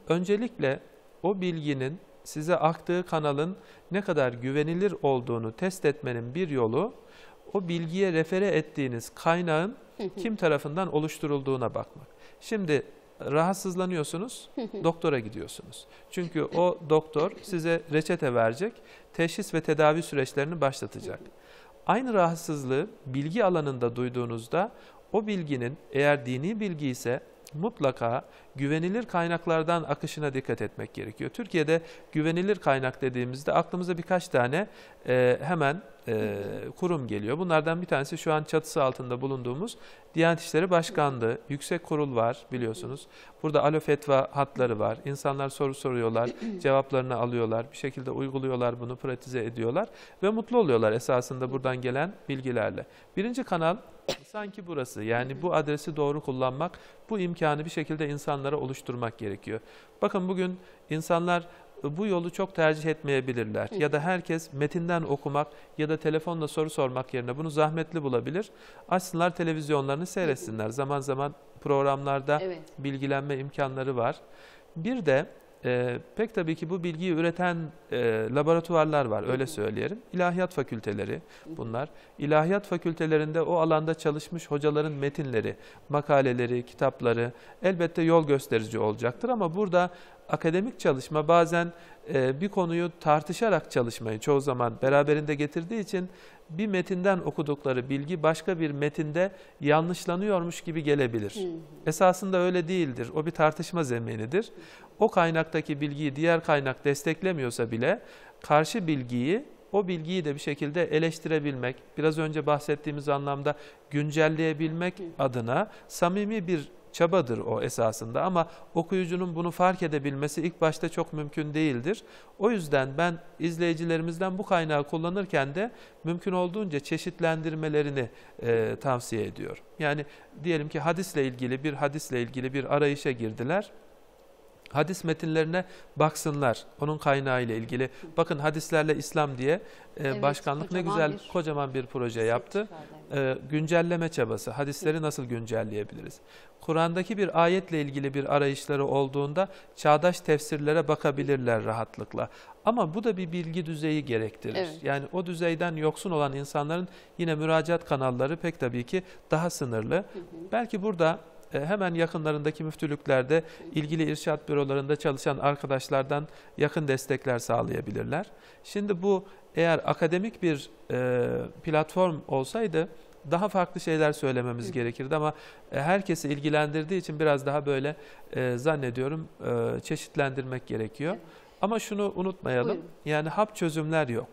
Öncelikle o bilginin size aktığı kanalın ne kadar güvenilir olduğunu test etmenin bir yolu o bilgiye refere ettiğiniz kaynağın kim tarafından oluşturulduğuna bakmak. Şimdi rahatsızlanıyorsunuz, doktora gidiyorsunuz. Çünkü o doktor size reçete verecek, teşhis ve tedavi süreçlerini başlatacak. Aynı rahatsızlığı bilgi alanında duyduğunuzda o bilginin eğer dini bilgi ise mutlaka güvenilir kaynaklardan akışına dikkat etmek gerekiyor. Türkiye'de güvenilir kaynak dediğimizde aklımıza birkaç tane e, hemen e, kurum geliyor. Bunlardan bir tanesi şu an çatısı altında bulunduğumuz Diyanet İşleri Başkanlığı, Yüksek Kurul var biliyorsunuz. Burada alo fetva hatları var. İnsanlar soru soruyorlar, cevaplarını alıyorlar, bir şekilde uyguluyorlar bunu, pratize ediyorlar ve mutlu oluyorlar esasında buradan gelen bilgilerle. Birinci kanal Sanki burası yani bu adresi doğru kullanmak, bu imkanı bir şekilde insanlara oluşturmak gerekiyor. Bakın bugün insanlar e, bu yolu çok tercih etmeyebilirler. Ya da herkes metinden okumak ya da telefonla soru sormak yerine bunu zahmetli bulabilir. Açsınlar televizyonlarını seyretsinler. Zaman zaman programlarda evet. bilgilenme imkanları var. Bir de e, pek tabii ki bu bilgiyi üreten e, laboratuvarlar var öyle söyleyelim. İlahiyat fakülteleri bunlar. İlahiyat fakültelerinde o alanda çalışmış hocaların metinleri, makaleleri, kitapları elbette yol gösterici olacaktır ama burada akademik çalışma bazen e, bir konuyu tartışarak çalışmayı çoğu zaman beraberinde getirdiği için bir metinden okudukları bilgi başka bir metinde yanlışlanıyormuş gibi gelebilir. Hı hı. Esasında öyle değildir. O bir tartışma zeminidir o kaynaktaki bilgiyi diğer kaynak desteklemiyorsa bile karşı bilgiyi o bilgiyi de bir şekilde eleştirebilmek, biraz önce bahsettiğimiz anlamda güncelleyebilmek adına samimi bir çabadır o esasında ama okuyucunun bunu fark edebilmesi ilk başta çok mümkün değildir. O yüzden ben izleyicilerimizden bu kaynağı kullanırken de mümkün olduğunca çeşitlendirmelerini e, tavsiye ediyorum. Yani diyelim ki hadisle ilgili bir hadisle ilgili bir arayışa girdiler hadis metinlerine baksınlar. Onun kaynağı ile ilgili. Bakın hadislerle İslam diye e, evet, başkanlık ne güzel bir, kocaman bir proje yaptı. E, güncelleme çabası. Hadisleri nasıl güncelleyebiliriz? Kur'an'daki bir ayetle ilgili bir arayışları olduğunda çağdaş tefsirlere bakabilirler rahatlıkla. Ama bu da bir bilgi düzeyi gerektirir. Evet. Yani o düzeyden yoksun olan insanların yine müracaat kanalları pek tabii ki daha sınırlı. Hı hı. Belki burada e, hemen yakınlarındaki müftülüklerde ilgili irşat bürolarında çalışan arkadaşlardan yakın destekler sağlayabilirler. Şimdi bu eğer akademik bir e, platform olsaydı daha farklı şeyler söylememiz Hı. gerekirdi ama e, herkesi ilgilendirdiği için biraz daha böyle zannediyorum çeşitlendirmek gerekiyor. Ama şunu unutmayalım. Buyurun. Yani hap çözümler yok.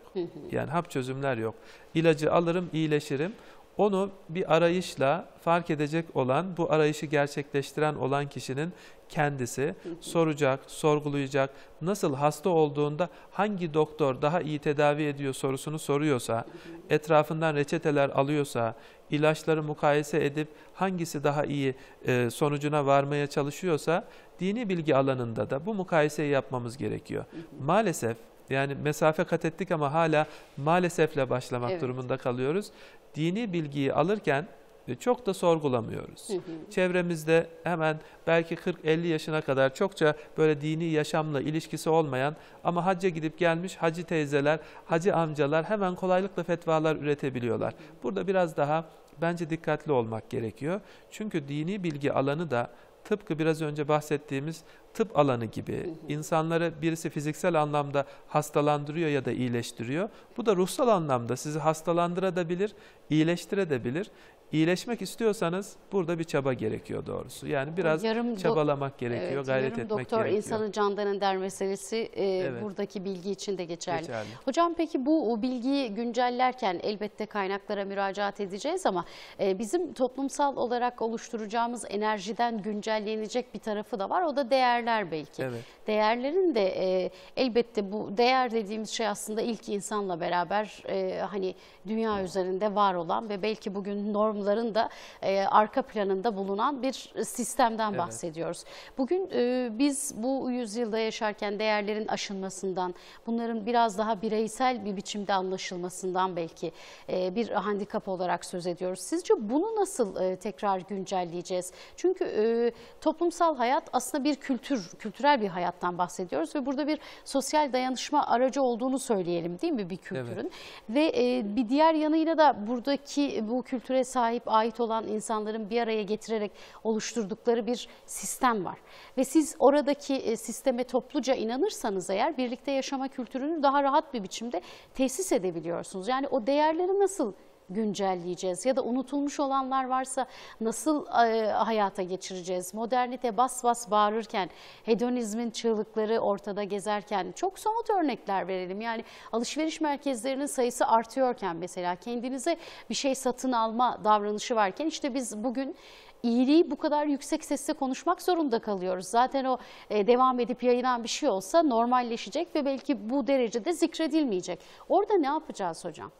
Yani hap çözümler yok. İlacı alırım, iyileşirim. Onu bir arayışla fark edecek olan, bu arayışı gerçekleştiren olan kişinin kendisi (laughs) soracak, sorgulayacak. Nasıl hasta olduğunda hangi doktor daha iyi tedavi ediyor sorusunu soruyorsa, (laughs) etrafından reçeteler alıyorsa, ilaçları mukayese edip hangisi daha iyi e, sonucuna varmaya çalışıyorsa, dini bilgi alanında da bu mukayeseyi yapmamız gerekiyor. Maalesef yani mesafe kat ettik ama hala maalesefle başlamak evet. durumunda kalıyoruz dini bilgiyi alırken e, çok da sorgulamıyoruz. Çevremizde hemen belki 40-50 yaşına kadar çokça böyle dini yaşamla ilişkisi olmayan ama hacca gidip gelmiş hacı teyzeler, hacı amcalar hemen kolaylıkla fetvalar üretebiliyorlar. Burada biraz daha bence dikkatli olmak gerekiyor. Çünkü dini bilgi alanı da tıpkı biraz önce bahsettiğimiz tıp alanı gibi insanları birisi fiziksel anlamda hastalandırıyor ya da iyileştiriyor. Bu da ruhsal anlamda sizi hastalandırabilir, iyileştirebilir iyileşmek istiyorsanız burada bir çaba gerekiyor doğrusu. Yani biraz yarım çabalamak gerekiyor, evet, gayret etmek doktor, gerekiyor. Doktor insanın candan der meselesi e, evet. buradaki bilgi için de geçerli. geçerli. Hocam peki bu o bilgiyi güncellerken elbette kaynaklara müracaat edeceğiz ama e, bizim toplumsal olarak oluşturacağımız enerjiden güncellenecek bir tarafı da var. O da değerler belki. Evet. Değerlerin de e, elbette bu değer dediğimiz şey aslında ilk insanla beraber e, hani dünya evet. üzerinde var olan ve belki bugün norm kurumların da e, arka planında bulunan bir sistemden evet. bahsediyoruz. Bugün e, biz bu yüzyılda yaşarken değerlerin aşınmasından, bunların biraz daha bireysel bir biçimde anlaşılmasından belki e, bir handikap olarak söz ediyoruz. Sizce bunu nasıl e, tekrar güncelleyeceğiz? Çünkü e, toplumsal hayat aslında bir kültür, kültürel bir hayattan bahsediyoruz ve burada bir sosyal dayanışma aracı olduğunu söyleyelim değil mi bir kültürün? Evet. Ve e, bir diğer yanıyla da buradaki bu kültüre sahip sahip ait olan insanların bir araya getirerek oluşturdukları bir sistem var. Ve siz oradaki e, sisteme topluca inanırsanız eğer birlikte yaşama kültürünü daha rahat bir biçimde tesis edebiliyorsunuz. Yani o değerleri nasıl güncelleyeceğiz? Ya da unutulmuş olanlar varsa nasıl e, hayata geçireceğiz? Modernite bas bas bağırırken, hedonizmin çığlıkları ortada gezerken çok somut örnekler verelim. Yani alışveriş merkezlerinin sayısı artıyorken mesela kendinize bir şey satın alma davranışı varken işte biz bugün iyiliği bu kadar yüksek sesle konuşmak zorunda kalıyoruz. Zaten o e, devam edip yayılan bir şey olsa normalleşecek ve belki bu derecede zikredilmeyecek. Orada ne yapacağız hocam?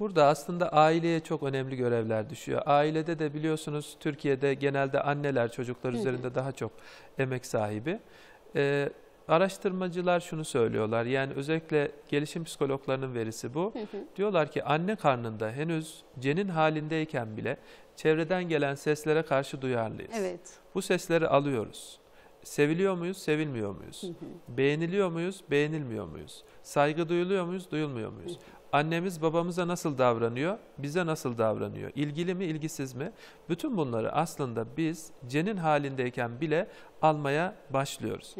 Burada aslında aileye çok önemli görevler düşüyor. Ailede de biliyorsunuz Türkiye'de genelde anneler çocuklar üzerinde daha çok emek sahibi. Ee, araştırmacılar şunu söylüyorlar. Yani özellikle gelişim psikologlarının verisi bu. Diyorlar ki anne karnında henüz cenin halindeyken bile çevreden gelen seslere karşı duyarlıyız. Evet. Bu sesleri alıyoruz. Seviliyor muyuz, sevilmiyor muyuz? Beğeniliyor muyuz, beğenilmiyor muyuz? Saygı duyuluyor muyuz, duyulmuyor muyuz? Annemiz babamıza nasıl davranıyor, bize nasıl davranıyor, ilgili mi, ilgisiz mi? Bütün bunları aslında biz cenin halindeyken bile almaya başlıyoruz.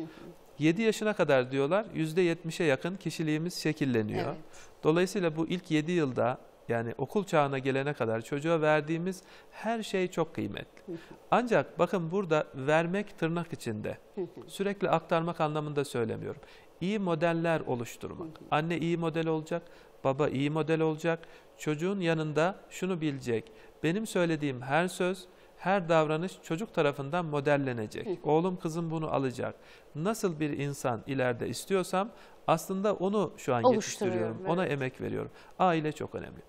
7 yaşına kadar diyorlar %70'e yakın kişiliğimiz şekilleniyor. Evet. Dolayısıyla bu ilk 7 yılda yani okul çağına gelene kadar çocuğa verdiğimiz her şey çok kıymetli. Ancak bakın burada vermek tırnak içinde. Sürekli aktarmak anlamında söylemiyorum. İyi modeller oluşturmak. Anne iyi model olacak, Baba iyi model olacak. Çocuğun yanında şunu bilecek. Benim söylediğim her söz, her davranış çocuk tarafından modellenecek. Oğlum kızım bunu alacak. Nasıl bir insan ileride istiyorsam aslında onu şu an yetiştiriyorum. Evet. Ona emek veriyorum. Aile çok önemli.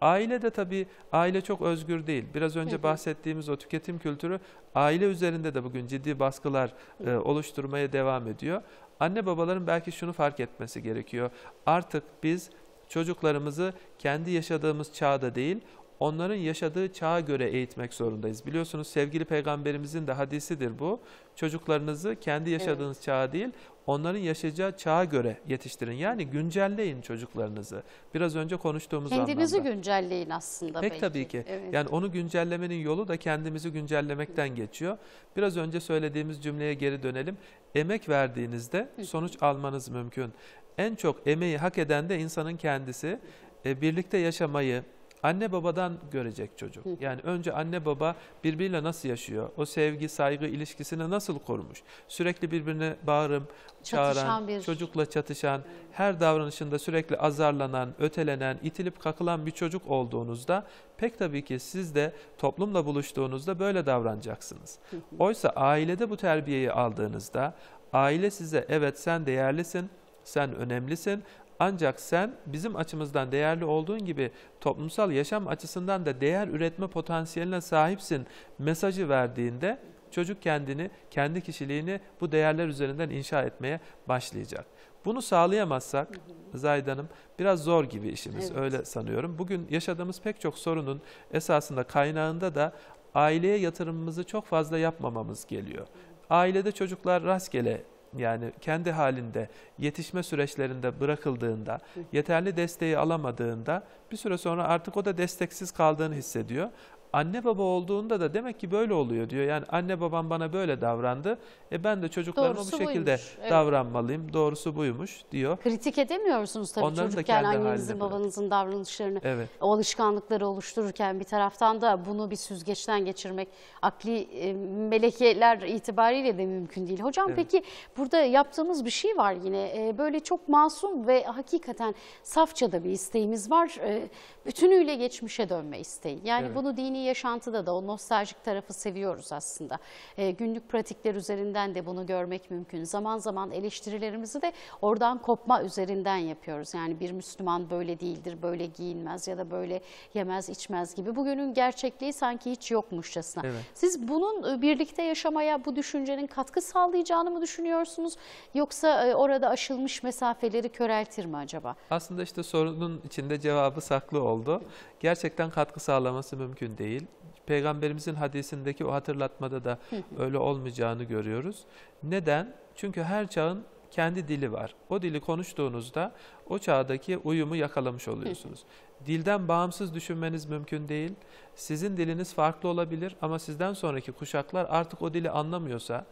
Aile de tabii aile çok özgür değil. Biraz önce bahsettiğimiz o tüketim kültürü aile üzerinde de bugün ciddi baskılar e, oluşturmaya devam ediyor. Anne babaların belki şunu fark etmesi gerekiyor. Artık biz Çocuklarımızı kendi yaşadığımız çağda değil, onların yaşadığı çağa göre eğitmek zorundayız. Biliyorsunuz sevgili peygamberimizin de hadisidir bu. Çocuklarınızı kendi yaşadığınız evet. çağa değil, onların yaşayacağı çağa göre yetiştirin. Yani güncelleyin çocuklarınızı. Biraz önce konuştuğumuz Kendinizi anlamda. güncelleyin aslında. Pek belki. tabii ki. Evet. Yani onu güncellemenin yolu da kendimizi güncellemekten Hı. geçiyor. Biraz önce söylediğimiz cümleye geri dönelim. Emek verdiğinizde sonuç almanız mümkün en çok emeği hak eden de insanın kendisi. E, birlikte yaşamayı anne babadan görecek çocuk. Yani önce anne baba birbiriyle nasıl yaşıyor? O sevgi, saygı ilişkisini nasıl korumuş? Sürekli birbirine bağırıp çağıran, bir... çocukla çatışan, her davranışında sürekli azarlanan, ötelenen, itilip kakılan bir çocuk olduğunuzda pek tabii ki siz de toplumla buluştuğunuzda böyle davranacaksınız. Oysa ailede bu terbiyeyi aldığınızda aile size evet sen değerlisin, sen önemlisin. Ancak sen bizim açımızdan değerli olduğun gibi toplumsal yaşam açısından da değer üretme potansiyeline sahipsin mesajı verdiğinde çocuk kendini, kendi kişiliğini bu değerler üzerinden inşa etmeye başlayacak. Bunu sağlayamazsak Zahid Hanım biraz zor gibi işimiz evet. öyle sanıyorum. Bugün yaşadığımız pek çok sorunun esasında kaynağında da aileye yatırımımızı çok fazla yapmamamız geliyor. Ailede çocuklar rastgele yani kendi halinde yetişme süreçlerinde bırakıldığında, yeterli desteği alamadığında bir süre sonra artık o da desteksiz kaldığını hissediyor anne baba olduğunda da demek ki böyle oluyor diyor. Yani anne babam bana böyle davrandı. E ben de çocuklarıma bu şekilde buymuş, evet. davranmalıyım. Doğrusu buymuş diyor. Kritik edemiyorsunuz tabii Onların çocukken annenizin babanızın davranışlarını, evet. o alışkanlıkları oluştururken bir taraftan da bunu bir süzgeçten geçirmek akli e, melekeler itibariyle de mümkün değil. Hocam evet. peki burada yaptığımız bir şey var yine. E, böyle çok masum ve hakikaten safça da bir isteğimiz var. E, bütünüyle geçmişe dönme isteği. Yani evet. bunu dini yaşantıda da o nostaljik tarafı seviyoruz aslında. E, günlük pratikler üzerinden de bunu görmek mümkün. Zaman zaman eleştirilerimizi de oradan kopma üzerinden yapıyoruz. Yani bir Müslüman böyle değildir, böyle giyinmez ya da böyle yemez, içmez gibi. Bugünün gerçekliği sanki hiç yokmuşçasına. Evet. Siz bunun e, birlikte yaşamaya bu düşüncenin katkı sağlayacağını mı düşünüyorsunuz? Yoksa e, orada aşılmış mesafeleri köreltir mi acaba? Aslında işte sorunun içinde cevabı saklı oldu. Gerçekten katkı sağlaması mümkün değil değil. Peygamberimizin hadisindeki o hatırlatmada da öyle olmayacağını görüyoruz. Neden? Çünkü her çağın kendi dili var. O dili konuştuğunuzda o çağdaki uyumu yakalamış oluyorsunuz. Dilden bağımsız düşünmeniz mümkün değil. Sizin diliniz farklı olabilir ama sizden sonraki kuşaklar artık o dili anlamıyorsa,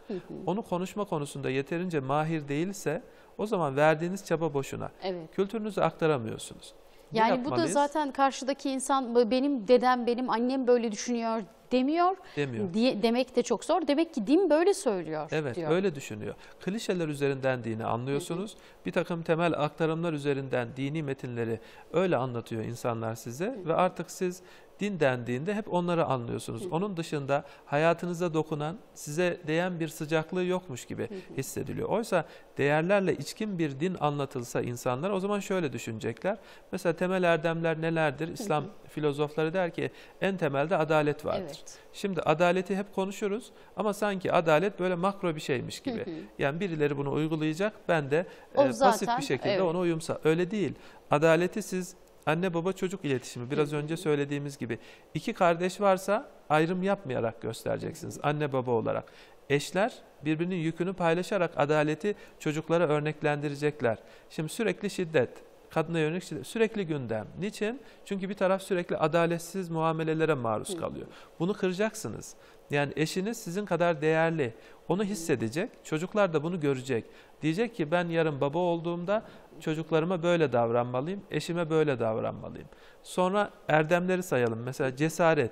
onu konuşma konusunda yeterince mahir değilse o zaman verdiğiniz çaba boşuna. Evet. Kültürünüzü aktaramıyorsunuz. Yani bu da zaten karşıdaki insan benim dedem, benim annem böyle düşünüyor demiyor. Demiyor. Diye, demek de çok zor. Demek ki din böyle söylüyor. Evet diyor. öyle düşünüyor. Klişeler üzerinden dini anlıyorsunuz. Hı hı. Bir takım temel aktarımlar üzerinden dini metinleri öyle anlatıyor insanlar size. Hı hı. Ve artık siz din dendiğinde hep onları anlıyorsunuz. Onun dışında hayatınıza dokunan, size değen bir sıcaklığı yokmuş gibi hissediliyor. Oysa değerlerle içkin bir din anlatılsa insanlar o zaman şöyle düşünecekler. Mesela temel erdemler nelerdir? İslam filozofları der ki en temelde adalet vardır. Evet. Şimdi adaleti hep konuşuruz ama sanki adalet böyle makro bir şeymiş gibi. Yani birileri bunu uygulayacak ben de e, zaten, pasif bir şekilde evet. ona uyumsa. Öyle değil. Adaleti siz Anne baba çocuk iletişimi biraz önce söylediğimiz gibi iki kardeş varsa ayrım yapmayarak göstereceksiniz anne baba olarak. Eşler birbirinin yükünü paylaşarak adaleti çocuklara örneklendirecekler. Şimdi sürekli şiddet, kadına yönelik şiddet, sürekli gündem. Niçin? Çünkü bir taraf sürekli adaletsiz muamelelere maruz kalıyor. Bunu kıracaksınız. Yani eşiniz sizin kadar değerli. Onu hissedecek, çocuklar da bunu görecek. Diyecek ki ben yarın baba olduğumda çocuklarıma böyle davranmalıyım, eşime böyle davranmalıyım. Sonra erdemleri sayalım. Mesela cesaret.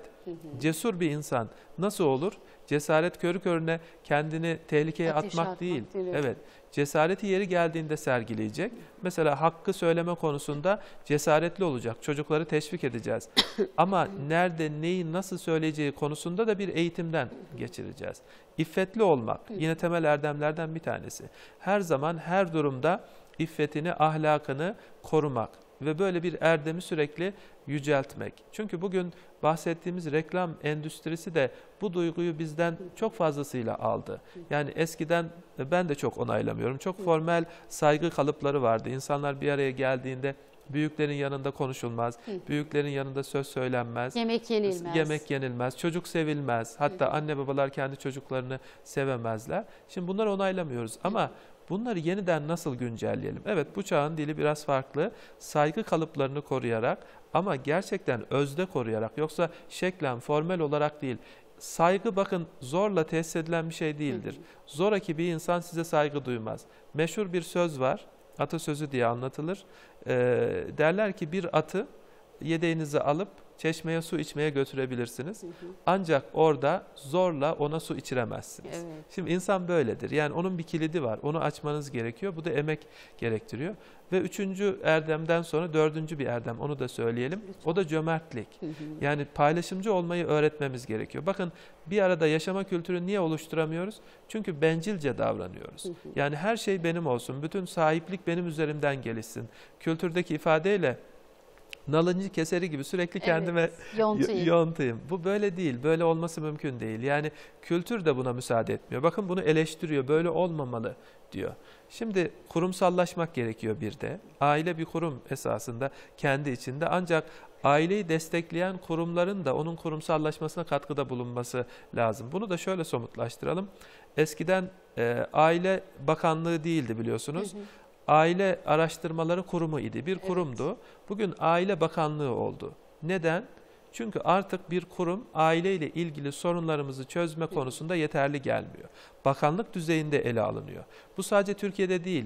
Cesur bir insan nasıl olur? Cesaret körü körüne kendini tehlikeye atmak, atmak değil. değil. Evet cesareti yeri geldiğinde sergileyecek. Mesela hakkı söyleme konusunda cesaretli olacak. Çocukları teşvik edeceğiz. (coughs) Ama nerede, neyi, nasıl söyleyeceği konusunda da bir eğitimden geçireceğiz. İffetli olmak yine temel erdemlerden bir tanesi. Her zaman her durumda iffetini, ahlakını korumak ve böyle bir erdemi sürekli yüceltmek. Çünkü bugün bahsettiğimiz reklam endüstrisi de bu duyguyu bizden çok fazlasıyla aldı. Yani eskiden e, ben de çok onaylamıyorum. Çok formal saygı kalıpları vardı. İnsanlar bir araya geldiğinde Büyüklerin yanında konuşulmaz. Büyüklerin yanında söz söylenmez. Yemek yenilmez. Yemek yenilmez. Çocuk sevilmez. Hatta anne babalar kendi çocuklarını sevemezler. Şimdi bunları onaylamıyoruz ama Hı. Bunları yeniden nasıl güncelleyelim? Evet bu çağın dili biraz farklı. Saygı kalıplarını koruyarak ama gerçekten özde koruyarak yoksa şeklen formel olarak değil saygı bakın zorla tesis edilen bir şey değildir. Zoraki bir insan size saygı duymaz. Meşhur bir söz var, atasözü diye anlatılır. Ee, derler ki bir atı yedeğinizi alıp çeşmeye su içmeye götürebilirsiniz. Ancak orada zorla ona su içiremezsiniz. Evet. Şimdi insan böyledir. Yani onun bir kilidi var. Onu açmanız gerekiyor. Bu da emek gerektiriyor. Ve üçüncü erdemden sonra dördüncü bir erdem onu da söyleyelim. O da cömertlik. Yani paylaşımcı olmayı öğretmemiz gerekiyor. Bakın bir arada yaşama kültürü niye oluşturamıyoruz? Çünkü bencilce davranıyoruz. Yani her şey benim olsun, bütün sahiplik benim üzerimden gelişsin. Kültürdeki ifadeyle nalıncı keseri gibi sürekli kendime evet, yontayım. Bu böyle değil, böyle olması mümkün değil. Yani kültür de buna müsaade etmiyor. Bakın bunu eleştiriyor, böyle olmamalı diyor. Şimdi kurumsallaşmak gerekiyor bir de. Aile bir kurum esasında kendi içinde ancak aileyi destekleyen kurumların da onun kurumsallaşmasına katkıda bulunması lazım. Bunu da şöyle somutlaştıralım. Eskiden e, Aile Bakanlığı değildi biliyorsunuz. Hı hı. Aile Araştırmaları Kurumu idi. Bir kurumdu. Bugün Aile Bakanlığı oldu. Neden? Çünkü artık bir kurum aileyle ilgili sorunlarımızı çözme konusunda yeterli gelmiyor. Bakanlık düzeyinde ele alınıyor. Bu sadece Türkiye'de değil.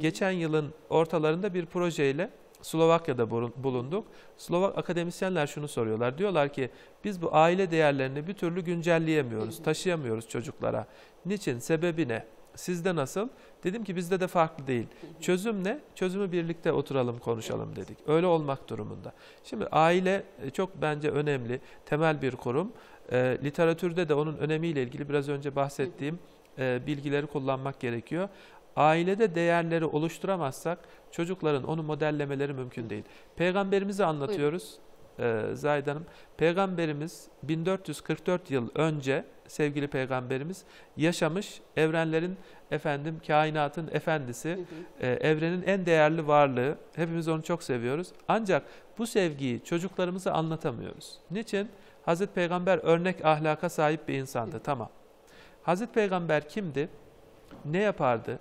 Geçen yılın ortalarında bir projeyle Slovakya'da bulunduk. Slovak akademisyenler şunu soruyorlar. Diyorlar ki biz bu aile değerlerini bir türlü güncelleyemiyoruz, taşıyamıyoruz çocuklara. Niçin? Sebebi ne? Sizde nasıl? Dedim ki bizde de farklı değil. Çözüm ne? Çözümü birlikte oturalım konuşalım dedik. Öyle olmak durumunda. Şimdi aile e, çok bence önemli, temel bir kurum. E, literatürde de onun önemiyle ilgili biraz önce bahsettiğim e, bilgileri kullanmak gerekiyor. Ailede değerleri oluşturamazsak çocukların onu modellemeleri mümkün değil. Peygamberimizi anlatıyoruz e, Zahid Hanım. Peygamberimiz 1444 yıl önce sevgili peygamberimiz yaşamış evrenlerin efendim kainatın efendisi, hı hı. E, evrenin en değerli varlığı. Hepimiz onu çok seviyoruz. Ancak bu sevgiyi çocuklarımıza anlatamıyoruz. Niçin? Hazreti Peygamber örnek ahlaka sahip bir insandı. Hı. Tamam. Hazreti Peygamber kimdi? Ne yapardı?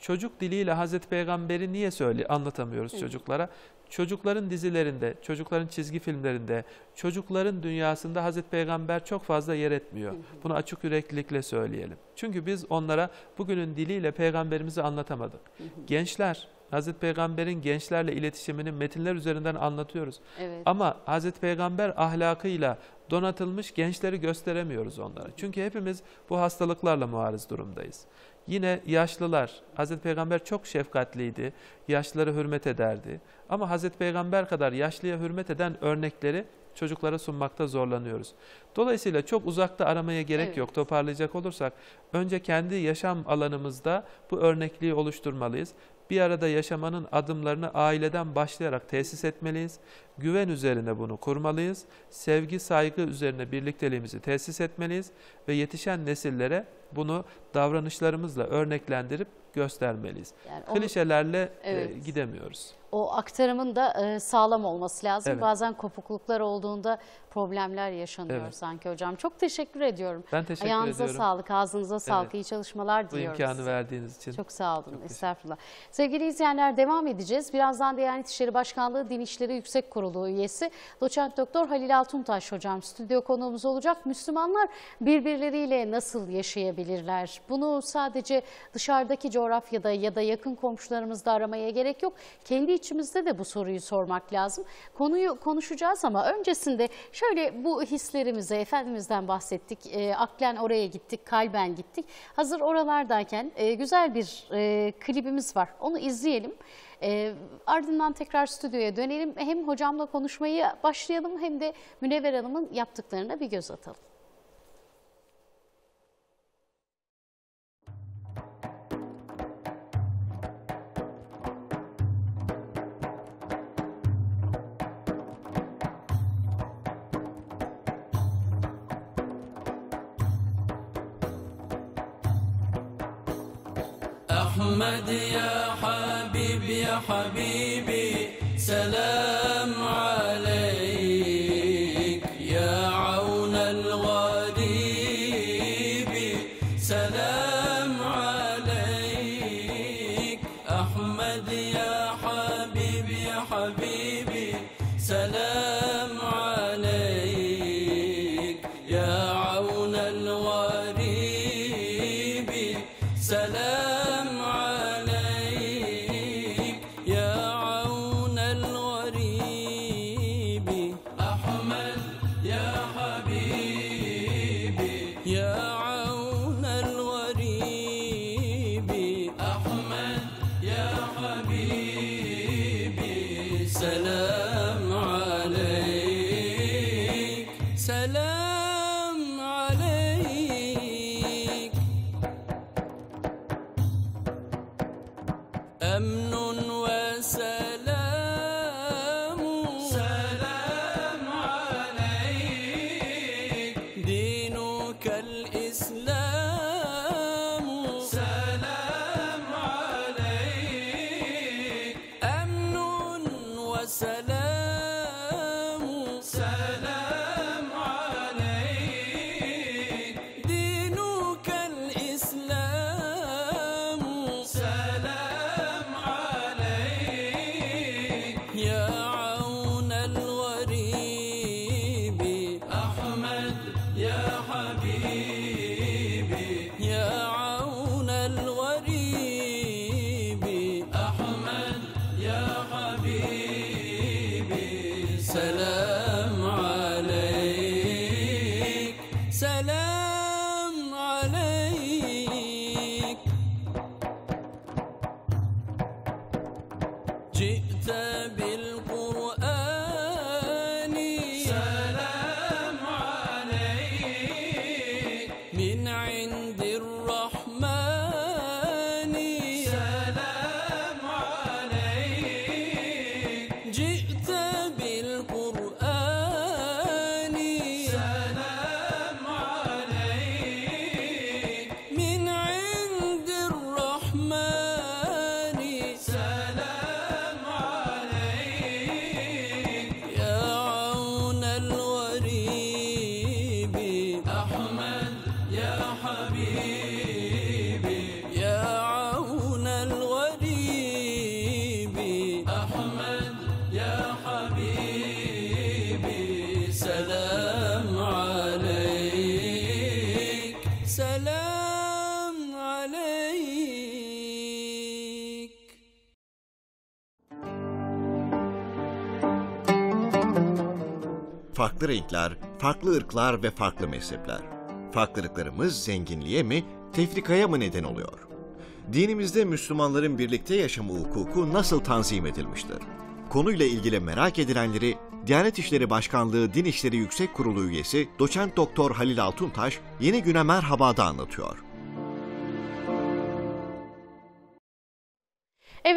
Çocuk diliyle Hazreti Peygamber'i niye söyle anlatamıyoruz Hı. çocuklara? Çocukların dizilerinde, çocukların çizgi filmlerinde, çocukların dünyasında Hazreti Peygamber çok fazla yer etmiyor. Bunu açık yüreklilikle söyleyelim. Çünkü biz onlara bugünün diliyle peygamberimizi anlatamadık. Gençler, Hazreti Peygamber'in gençlerle iletişimini metinler üzerinden anlatıyoruz. Evet. Ama Hazreti Peygamber ahlakıyla donatılmış gençleri gösteremiyoruz onlara. Çünkü hepimiz bu hastalıklarla muarız durumdayız. Yine yaşlılar, Hazreti Peygamber çok şefkatliydi, yaşlılara hürmet ederdi. Ama Hazreti Peygamber kadar yaşlıya hürmet eden örnekleri çocuklara sunmakta zorlanıyoruz. Dolayısıyla çok uzakta aramaya gerek evet. yok. Toparlayacak olursak önce kendi yaşam alanımızda bu örnekliği oluşturmalıyız. Bir arada yaşamanın adımlarını aileden başlayarak tesis etmeliyiz. Güven üzerine bunu kurmalıyız. Sevgi, saygı üzerine birlikteliğimizi tesis etmeliyiz ve yetişen nesillere bunu davranışlarımızla örneklendirip göstermeliyiz. Yani Klişelerle e, evet. e, gidemiyoruz. O aktarımın da e, sağlam olması lazım. Evet. Bazen kopukluklar olduğunda problemler yaşanıyor evet. sanki hocam. Çok teşekkür ediyorum. Ben teşekkür Ayağınıza ediyorum. Ayağınıza sağlık, ağzınıza evet. sağlık. İyi çalışmalar diliyoruz. Bu imkanı verdiğiniz için. Çok sağ olun. Çok Estağfurullah. Sevgili izleyenler devam edeceğiz. Birazdan Diyanet İşleri Başkanlığı Din İşleri Yüksek Kurulu üyesi Doçent Doktor Halil Altuntaş hocam stüdyo konuğumuz olacak. Müslümanlar birbirleriyle nasıl yaşayabilir? bulabilirler. Bunu sadece dışarıdaki coğrafyada ya da yakın komşularımızda aramaya gerek yok. Kendi içimizde de bu soruyu sormak lazım. Konuyu konuşacağız ama öncesinde şöyle bu hislerimize, Efendimiz'den bahsettik, e, aklen oraya gittik, kalben gittik. Hazır oralardayken e, güzel bir e, klibimiz var. Onu izleyelim. E, ardından tekrar stüdyoya dönelim. Hem hocamla konuşmayı başlayalım hem de Münevver Hanım'ın yaptıklarına bir göz atalım. محمد يا حبيبي يا حبيبي سلام عليك farklı ırklar ve farklı mezhepler. Farklılıklarımız zenginliğe mi, tefrikaya mı neden oluyor? Dinimizde Müslümanların birlikte yaşama hukuku nasıl tanzim edilmiştir? Konuyla ilgili merak edilenleri Diyanet İşleri Başkanlığı Din İşleri Yüksek Kurulu üyesi Doçent Doktor Halil Altuntaş Yeni Güne merhaba da anlatıyor.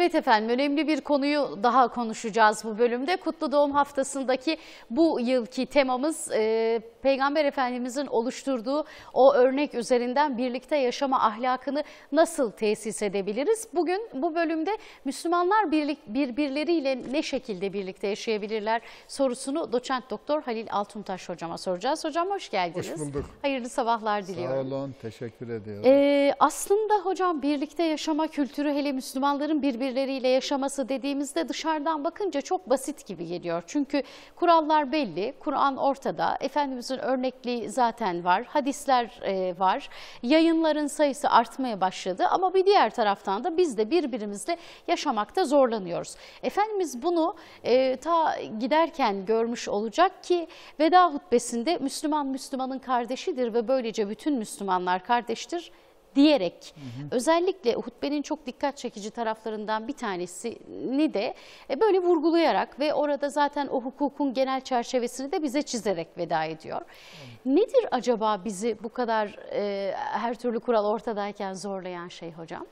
Evet efendim önemli bir konuyu daha konuşacağız bu bölümde. Kutlu Doğum Haftası'ndaki bu yılki temamız... E Peygamber Efendimizin oluşturduğu o örnek üzerinden birlikte yaşama ahlakını nasıl tesis edebiliriz? Bugün bu bölümde Müslümanlar birlik, birbirleriyle ne şekilde birlikte yaşayabilirler sorusunu doçent doktor Halil Altuntaş hocama soracağız. Hocam hoş geldiniz. Hoş bulduk. Hayırlı sabahlar diliyorum. Sağ olun, teşekkür ediyorum. Ee, aslında hocam birlikte yaşama kültürü hele Müslümanların birbirleriyle yaşaması dediğimizde dışarıdan bakınca çok basit gibi geliyor. Çünkü kurallar belli, Kur'an ortada, Efendimizin Bunların örnekliği zaten var. Hadisler e, var. Yayınların sayısı artmaya başladı ama bir diğer taraftan da biz de birbirimizle yaşamakta zorlanıyoruz. Efendimiz bunu e, ta giderken görmüş olacak ki veda hutbesinde Müslüman Müslümanın kardeşidir ve böylece bütün Müslümanlar kardeştir diyerek hı hı. özellikle hutbenin çok dikkat çekici taraflarından bir tanesini de e, böyle vurgulayarak ve orada zaten o hukukun genel çerçevesini de bize çizerek veda ediyor. Hı. Nedir acaba bizi bu kadar e, her türlü kural ortadayken zorlayan şey hocam?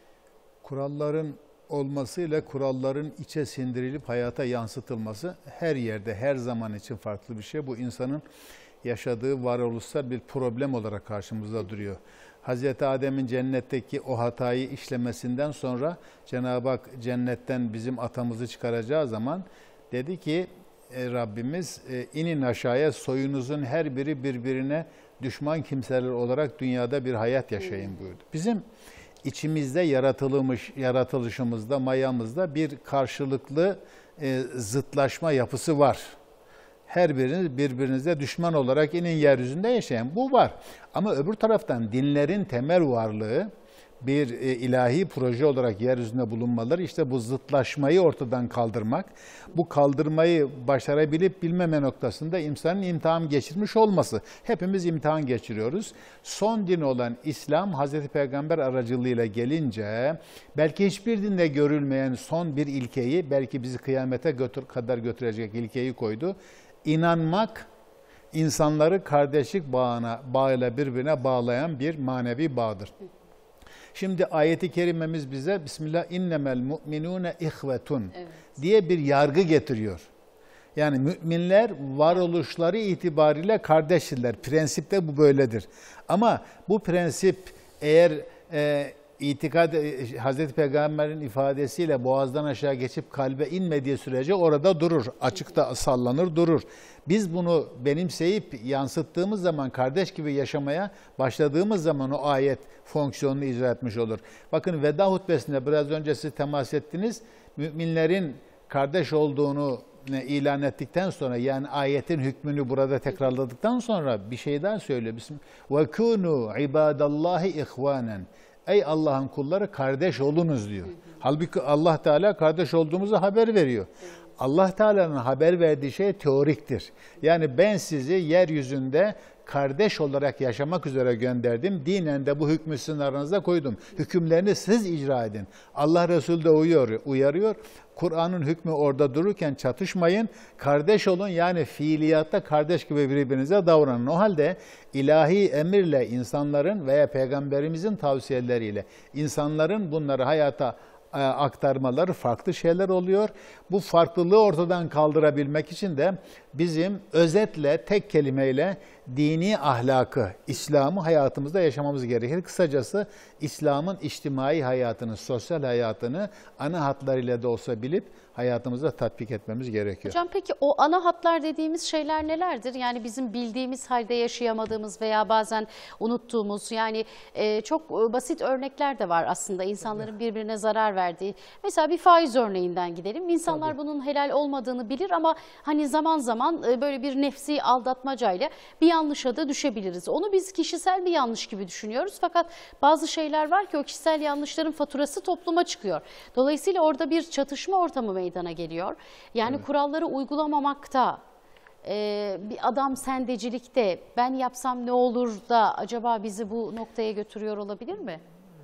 Kuralların olmasıyla kuralların içe sindirilip hayata yansıtılması her yerde her zaman için farklı bir şey. Bu insanın yaşadığı varoluşsal bir problem olarak karşımızda duruyor. Hazreti Adem'in cennetteki o hatayı işlemesinden sonra Cenab-ı Hak cennetten bizim atamızı çıkaracağı zaman dedi ki e, Rabbimiz e, inin aşağıya soyunuzun her biri birbirine düşman kimseler olarak dünyada bir hayat yaşayın hmm. buyurdu. Bizim içimizde yaratılmış yaratılışımızda mayamızda bir karşılıklı e, zıtlaşma yapısı var her biriniz birbirinize düşman olarak inin yeryüzünde yaşayan Bu var. Ama öbür taraftan dinlerin temel varlığı bir e, ilahi proje olarak yeryüzünde bulunmaları işte bu zıtlaşmayı ortadan kaldırmak, bu kaldırmayı başarabilip bilmeme noktasında insanın imtihan geçirmiş olması. Hepimiz imtihan geçiriyoruz. Son din olan İslam Hazreti Peygamber aracılığıyla gelince belki hiçbir dinde görülmeyen son bir ilkeyi belki bizi kıyamete götür, kadar götürecek ilkeyi koydu inanmak insanları kardeşlik bağına, bağıyla birbirine bağlayan bir manevi bağdır. Şimdi ayeti kerimemiz bize Bismillah innemel mu'minune ihvetun evet. diye bir yargı getiriyor. Yani müminler varoluşları itibariyle kardeştirler. Prensipte bu böyledir. Ama bu prensip eğer e, itikad e, Hazreti Peygamber'in ifadesiyle boğazdan aşağı geçip kalbe inmediği sürece orada durur. Açıkta sallanır durur. Biz bunu benimseyip yansıttığımız zaman kardeş gibi yaşamaya başladığımız zaman o ayet fonksiyonunu icra etmiş olur. Bakın veda hutbesinde biraz önce siz temas ettiniz. Müminlerin kardeş olduğunu e, ilan ettikten sonra yani ayetin hükmünü burada tekrarladıktan sonra bir şey daha söylüyor. Bismillah. Ve kunu ibadallahi ihvanen. Ey Allah'ın kulları kardeş olunuz diyor. Halbuki Allah Teala kardeş olduğumuzu haber veriyor. Allah Teala'nın haber verdiği şey teoriktir. Yani ben sizi yeryüzünde kardeş olarak yaşamak üzere gönderdim. Dinen de bu hükmü sizin aranızda koydum. Hükümlerini siz icra edin. Allah Resulü de uyuyor, uyarıyor. Kur'an'ın hükmü orada dururken çatışmayın. Kardeş olun yani fiiliyatta kardeş gibi birbirinize davranın. O halde ilahi emirle insanların veya peygamberimizin tavsiyeleriyle insanların bunları hayata e, aktarmaları farklı şeyler oluyor. Bu farklılığı ortadan kaldırabilmek için de bizim özetle tek kelimeyle dini ahlakı, İslam'ı hayatımızda yaşamamız gerekir. Kısacası İslam'ın içtimai hayatını, sosyal hayatını ana hatlarıyla da olsa bilip hayatımızda tatbik etmemiz gerekiyor. Hocam peki o ana hatlar dediğimiz şeyler nelerdir? Yani bizim bildiğimiz halde yaşayamadığımız veya bazen unuttuğumuz yani e, çok e, basit örnekler de var aslında insanların birbirine zarar verdiği. Mesela bir faiz örneğinden gidelim. İnsanlar Tabii. bunun helal olmadığını bilir ama hani zaman zaman e, böyle bir nefsi aldatmacayla bir yanlışa da düşebiliriz. Onu biz kişisel bir yanlış gibi düşünüyoruz. Fakat bazı şeyler var ki o kişisel yanlışların faturası topluma çıkıyor. Dolayısıyla orada bir çatışma ortamı meydana geliyor. Yani evet. kuralları uygulamamakta, ee, bir adam sendecilikte ben yapsam ne olur da acaba bizi bu noktaya götürüyor olabilir mi?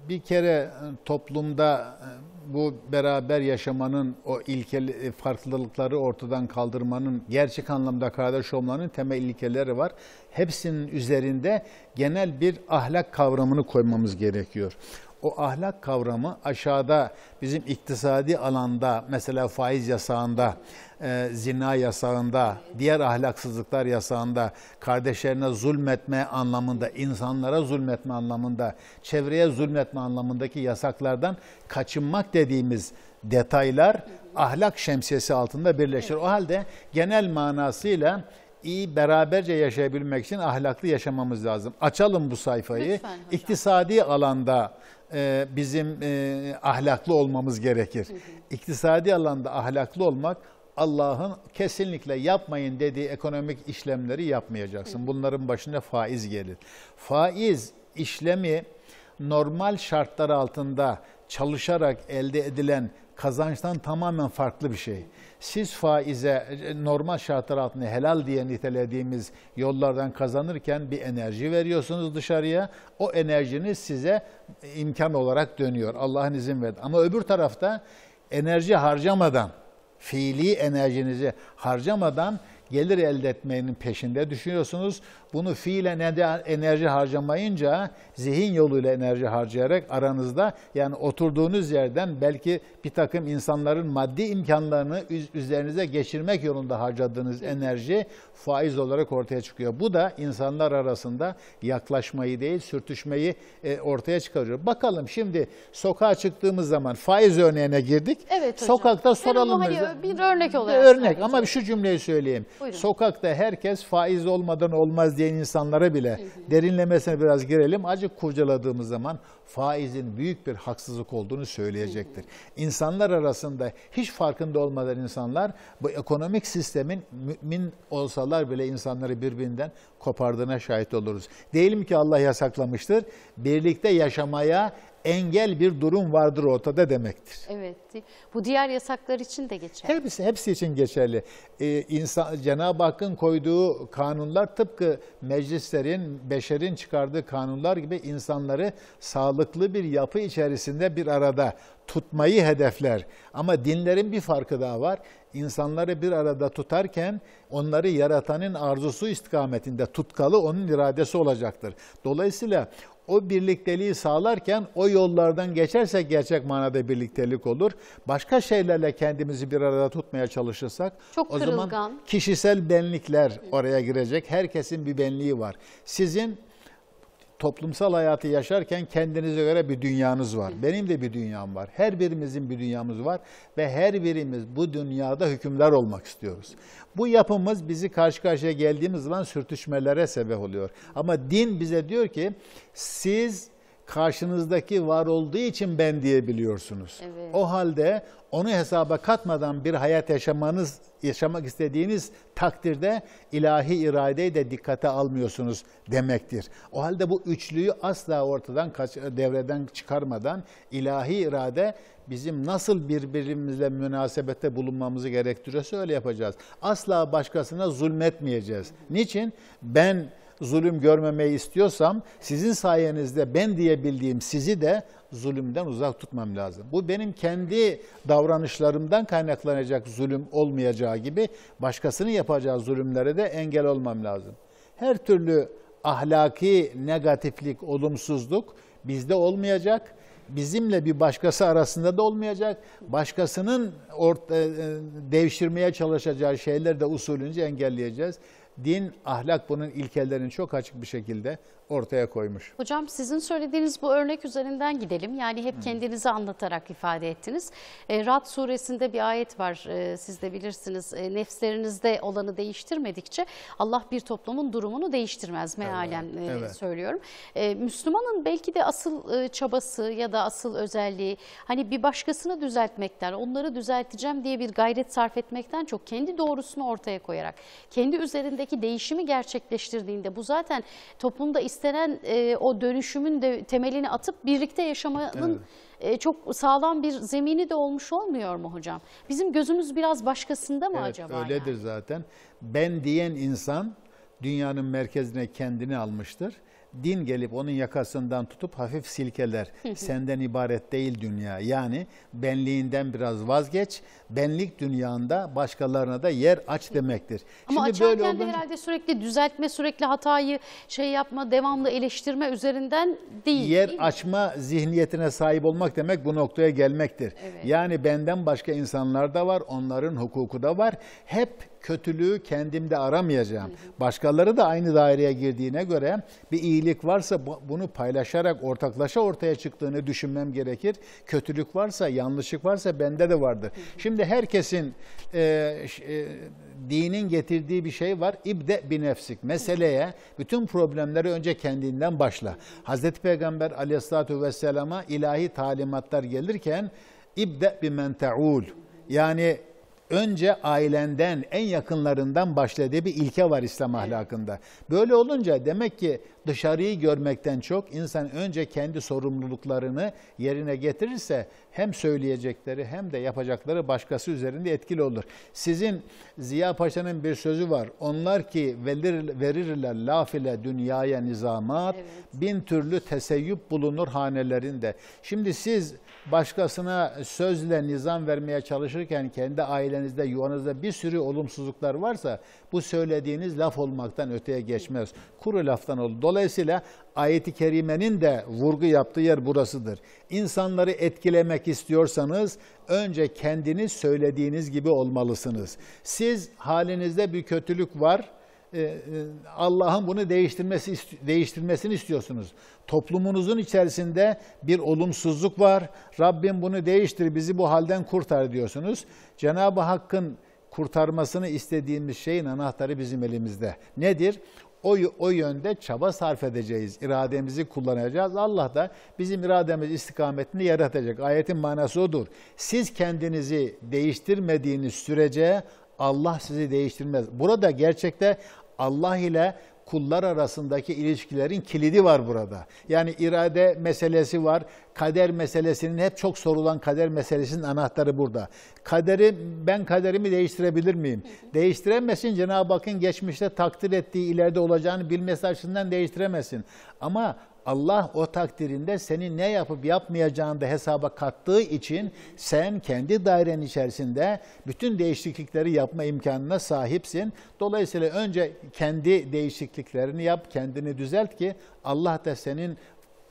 Bir kere e, toplumda e, bu beraber yaşamanın, o ilkel e, farklılıkları ortadan kaldırmanın, gerçek anlamda kardeş olmanın temel ilkeleri var. Hepsinin üzerinde genel bir ahlak kavramını koymamız gerekiyor. O ahlak kavramı aşağıda bizim iktisadi alanda mesela faiz yasağında e, zina yasağında, diğer ahlaksızlıklar yasağında, kardeşlerine zulmetme anlamında, insanlara zulmetme anlamında, çevreye zulmetme anlamındaki yasaklardan kaçınmak dediğimiz detaylar ahlak şemsiyesi altında birleşir. O halde genel manasıyla iyi beraberce yaşayabilmek için ahlaklı yaşamamız lazım. Açalım bu sayfayı. İktisadi alanda e, bizim e, ahlaklı olmamız gerekir. İktisadi alanda ahlaklı olmak Allah'ın kesinlikle yapmayın dediği ekonomik işlemleri yapmayacaksın. Bunların başına faiz gelir. Faiz işlemi normal şartlar altında çalışarak elde edilen kazançtan tamamen farklı bir şey. Siz faize e, normal şartlar altında helal diye nitelediğimiz yollardan kazanırken bir enerji veriyorsunuz dışarıya. O enerjiniz size imkan olarak dönüyor. Allah'ın izin verdi. Ama öbür tarafta enerji harcamadan fiili enerjinizi harcamadan gelir elde etmenin peşinde düşünüyorsunuz. Bunu fiilen enerji harcamayınca zihin yoluyla enerji harcayarak aranızda yani oturduğunuz yerden belki bir takım insanların maddi imkanlarını üzerinize geçirmek yolunda harcadığınız enerji faiz olarak ortaya çıkıyor. Bu da insanlar arasında yaklaşmayı değil sürtüşmeyi e, ortaya çıkarıyor. Bakalım şimdi sokağa çıktığımız zaman faiz örneğine girdik. Evet hocam. Sokakta soralım. hani bir örnek olarak. örnek ama şu cümleyi söyleyeyim. Buyurun. Sokakta herkes faiz olmadan olmaz diye bileceğin insanlara bile derinlemesine biraz girelim. Acı kurcaladığımız zaman faizin büyük bir haksızlık olduğunu söyleyecektir. İnsanlar arasında hiç farkında olmadan insanlar bu ekonomik sistemin mümin olsalar bile insanları birbirinden kopardığına şahit oluruz. Değil mi ki Allah yasaklamıştır. Birlikte yaşamaya engel bir durum vardır ortada demektir. Evet. Bu diğer yasaklar için de geçerli. Hepsi, hepsi için geçerli. Ee, insan, Cenab-ı Hakk'ın koyduğu kanunlar tıpkı meclislerin, beşerin çıkardığı kanunlar gibi insanları sağ sağlıklı bir yapı içerisinde bir arada tutmayı hedefler. Ama dinlerin bir farkı daha var. İnsanları bir arada tutarken onları yaratanın arzusu istikametinde tutkalı onun iradesi olacaktır. Dolayısıyla o birlikteliği sağlarken o yollardan geçerse gerçek manada birliktelik olur. Başka şeylerle kendimizi bir arada tutmaya çalışırsak Çok o kırılgan. zaman kişisel benlikler oraya girecek. Herkesin bir benliği var. Sizin toplumsal hayatı yaşarken kendinize göre bir dünyanız var. Benim de bir dünyam var. Her birimizin bir dünyamız var ve her birimiz bu dünyada hükümdar olmak istiyoruz. Bu yapımız bizi karşı karşıya geldiğimiz zaman sürtüşmelere sebep oluyor. Ama din bize diyor ki siz karşınızdaki var olduğu için ben diyebiliyorsunuz. Evet. O halde onu hesaba katmadan bir hayat yaşamanız yaşamak istediğiniz takdirde ilahi iradeyi de dikkate almıyorsunuz demektir. O halde bu üçlüyü asla ortadan devreden çıkarmadan ilahi irade bizim nasıl birbirimizle münasebette bulunmamızı gerektiriyorsa öyle yapacağız. Asla başkasına zulmetmeyeceğiz. Niçin? Ben zulüm görmemeyi istiyorsam sizin sayenizde ben diyebildiğim sizi de zulümden uzak tutmam lazım. Bu benim kendi davranışlarımdan kaynaklanacak zulüm olmayacağı gibi başkasının yapacağı zulümlere de engel olmam lazım. Her türlü ahlaki negatiflik, olumsuzluk bizde olmayacak bizimle bir başkası arasında da olmayacak. Başkasının orta, e, e, devşirmeye çalışacağı şeyler de usulünce engelleyeceğiz. Din, ahlak bunun ilkelerini çok açık bir şekilde ortaya koymuş. Hocam sizin söylediğiniz bu örnek üzerinden gidelim. Yani hep kendinizi anlatarak ifade ettiniz. E, Rad suresinde bir ayet var e, siz de bilirsiniz. E, nefslerinizde olanı değiştirmedikçe Allah bir toplumun durumunu değiştirmez mealen evet, e, söylüyorum. E, Müslümanın belki de asıl e, çabası ya da asıl özelliği hani bir başkasını düzeltmekten, onları düzelteceğim diye bir gayret sarf etmekten çok kendi doğrusunu ortaya koyarak, kendi üzerindeki değişimi gerçekleştirdiğinde bu zaten toplumda istikrarlı istenen e, o dönüşümün de temelini atıp birlikte yaşamanın evet. e, çok sağlam bir zemini de olmuş olmuyor mu hocam? Bizim gözümüz biraz başkasında mı evet, acaba? Öyledir yani? zaten. Ben diyen insan dünyanın merkezine kendini almıştır din gelip onun yakasından tutup hafif silkeler. Senden ibaret değil dünya. Yani benliğinden biraz vazgeç. Benlik dünyanda başkalarına da yer aç demektir. Ama Şimdi açarken böyle olan... de herhalde sürekli düzeltme, sürekli hatayı şey yapma, devamlı eleştirme üzerinden değil. Yer değil mi? açma zihniyetine sahip olmak demek bu noktaya gelmektir. Evet. Yani benden başka insanlar da var, onların hukuku da var. Hep kötülüğü kendimde aramayacağım. Başkaları da aynı daireye girdiğine göre bir iyilik varsa bunu paylaşarak ortaklaşa ortaya çıktığını düşünmem gerekir. Kötülük varsa, yanlışlık varsa bende de vardır. Şimdi herkesin e, e, dinin getirdiği bir şey var. İbde bir nefsik. Meseleye bütün problemleri önce kendinden başla. Hazreti Peygamber aleyhissalatü vesselama ilahi talimatlar gelirken ibde bir men Yani önce ailenden, en yakınlarından başla diye bir ilke var İslam ahlakında. Böyle olunca demek ki dışarıyı görmekten çok insan önce kendi sorumluluklarını yerine getirirse hem söyleyecekleri hem de yapacakları başkası üzerinde etkili olur. Sizin Ziya Paşa'nın bir sözü var. Onlar ki verir, verirler laf ile dünyaya nizamat, evet. bin türlü teseyyüp bulunur hanelerinde. Şimdi siz başkasına sözle nizam vermeye çalışırken kendi ailenizde, yuvanızda bir sürü olumsuzluklar varsa bu söylediğiniz laf olmaktan öteye geçmez. Kuru laftan olur. Dolayısıyla ayeti kerimenin de vurgu yaptığı yer burasıdır. İnsanları etkilemek istiyorsanız önce kendiniz söylediğiniz gibi olmalısınız. Siz halinizde bir kötülük var e, e, Allah'ın bunu değiştirmesi değiştirmesini istiyorsunuz. Toplumunuzun içerisinde bir olumsuzluk var. Rabbim bunu değiştir, bizi bu halden kurtar diyorsunuz. Cenab-ı Hakk'ın kurtarmasını istediğimiz şeyin anahtarı bizim elimizde. Nedir? O, o yönde çaba sarf edeceğiz. İrademizi kullanacağız. Allah da bizim irademiz istikametini yaratacak. Ayetin manası odur. Siz kendinizi değiştirmediğiniz sürece Allah sizi değiştirmez. Burada gerçekte Allah ile kullar arasındaki ilişkilerin kilidi var burada. Yani irade meselesi var. Kader meselesinin hep çok sorulan kader meselesinin anahtarı burada. Kaderi ben kaderimi değiştirebilir miyim? Değiştiremesin Cenab-ı Hakk'ın geçmişte takdir ettiği ileride olacağını bilmesi açısından değiştiremesin. Ama Allah o takdirinde seni ne yapıp yapmayacağını da hesaba kattığı için sen kendi dairen içerisinde bütün değişiklikleri yapma imkanına sahipsin. Dolayısıyla önce kendi değişikliklerini yap, kendini düzelt ki Allah da senin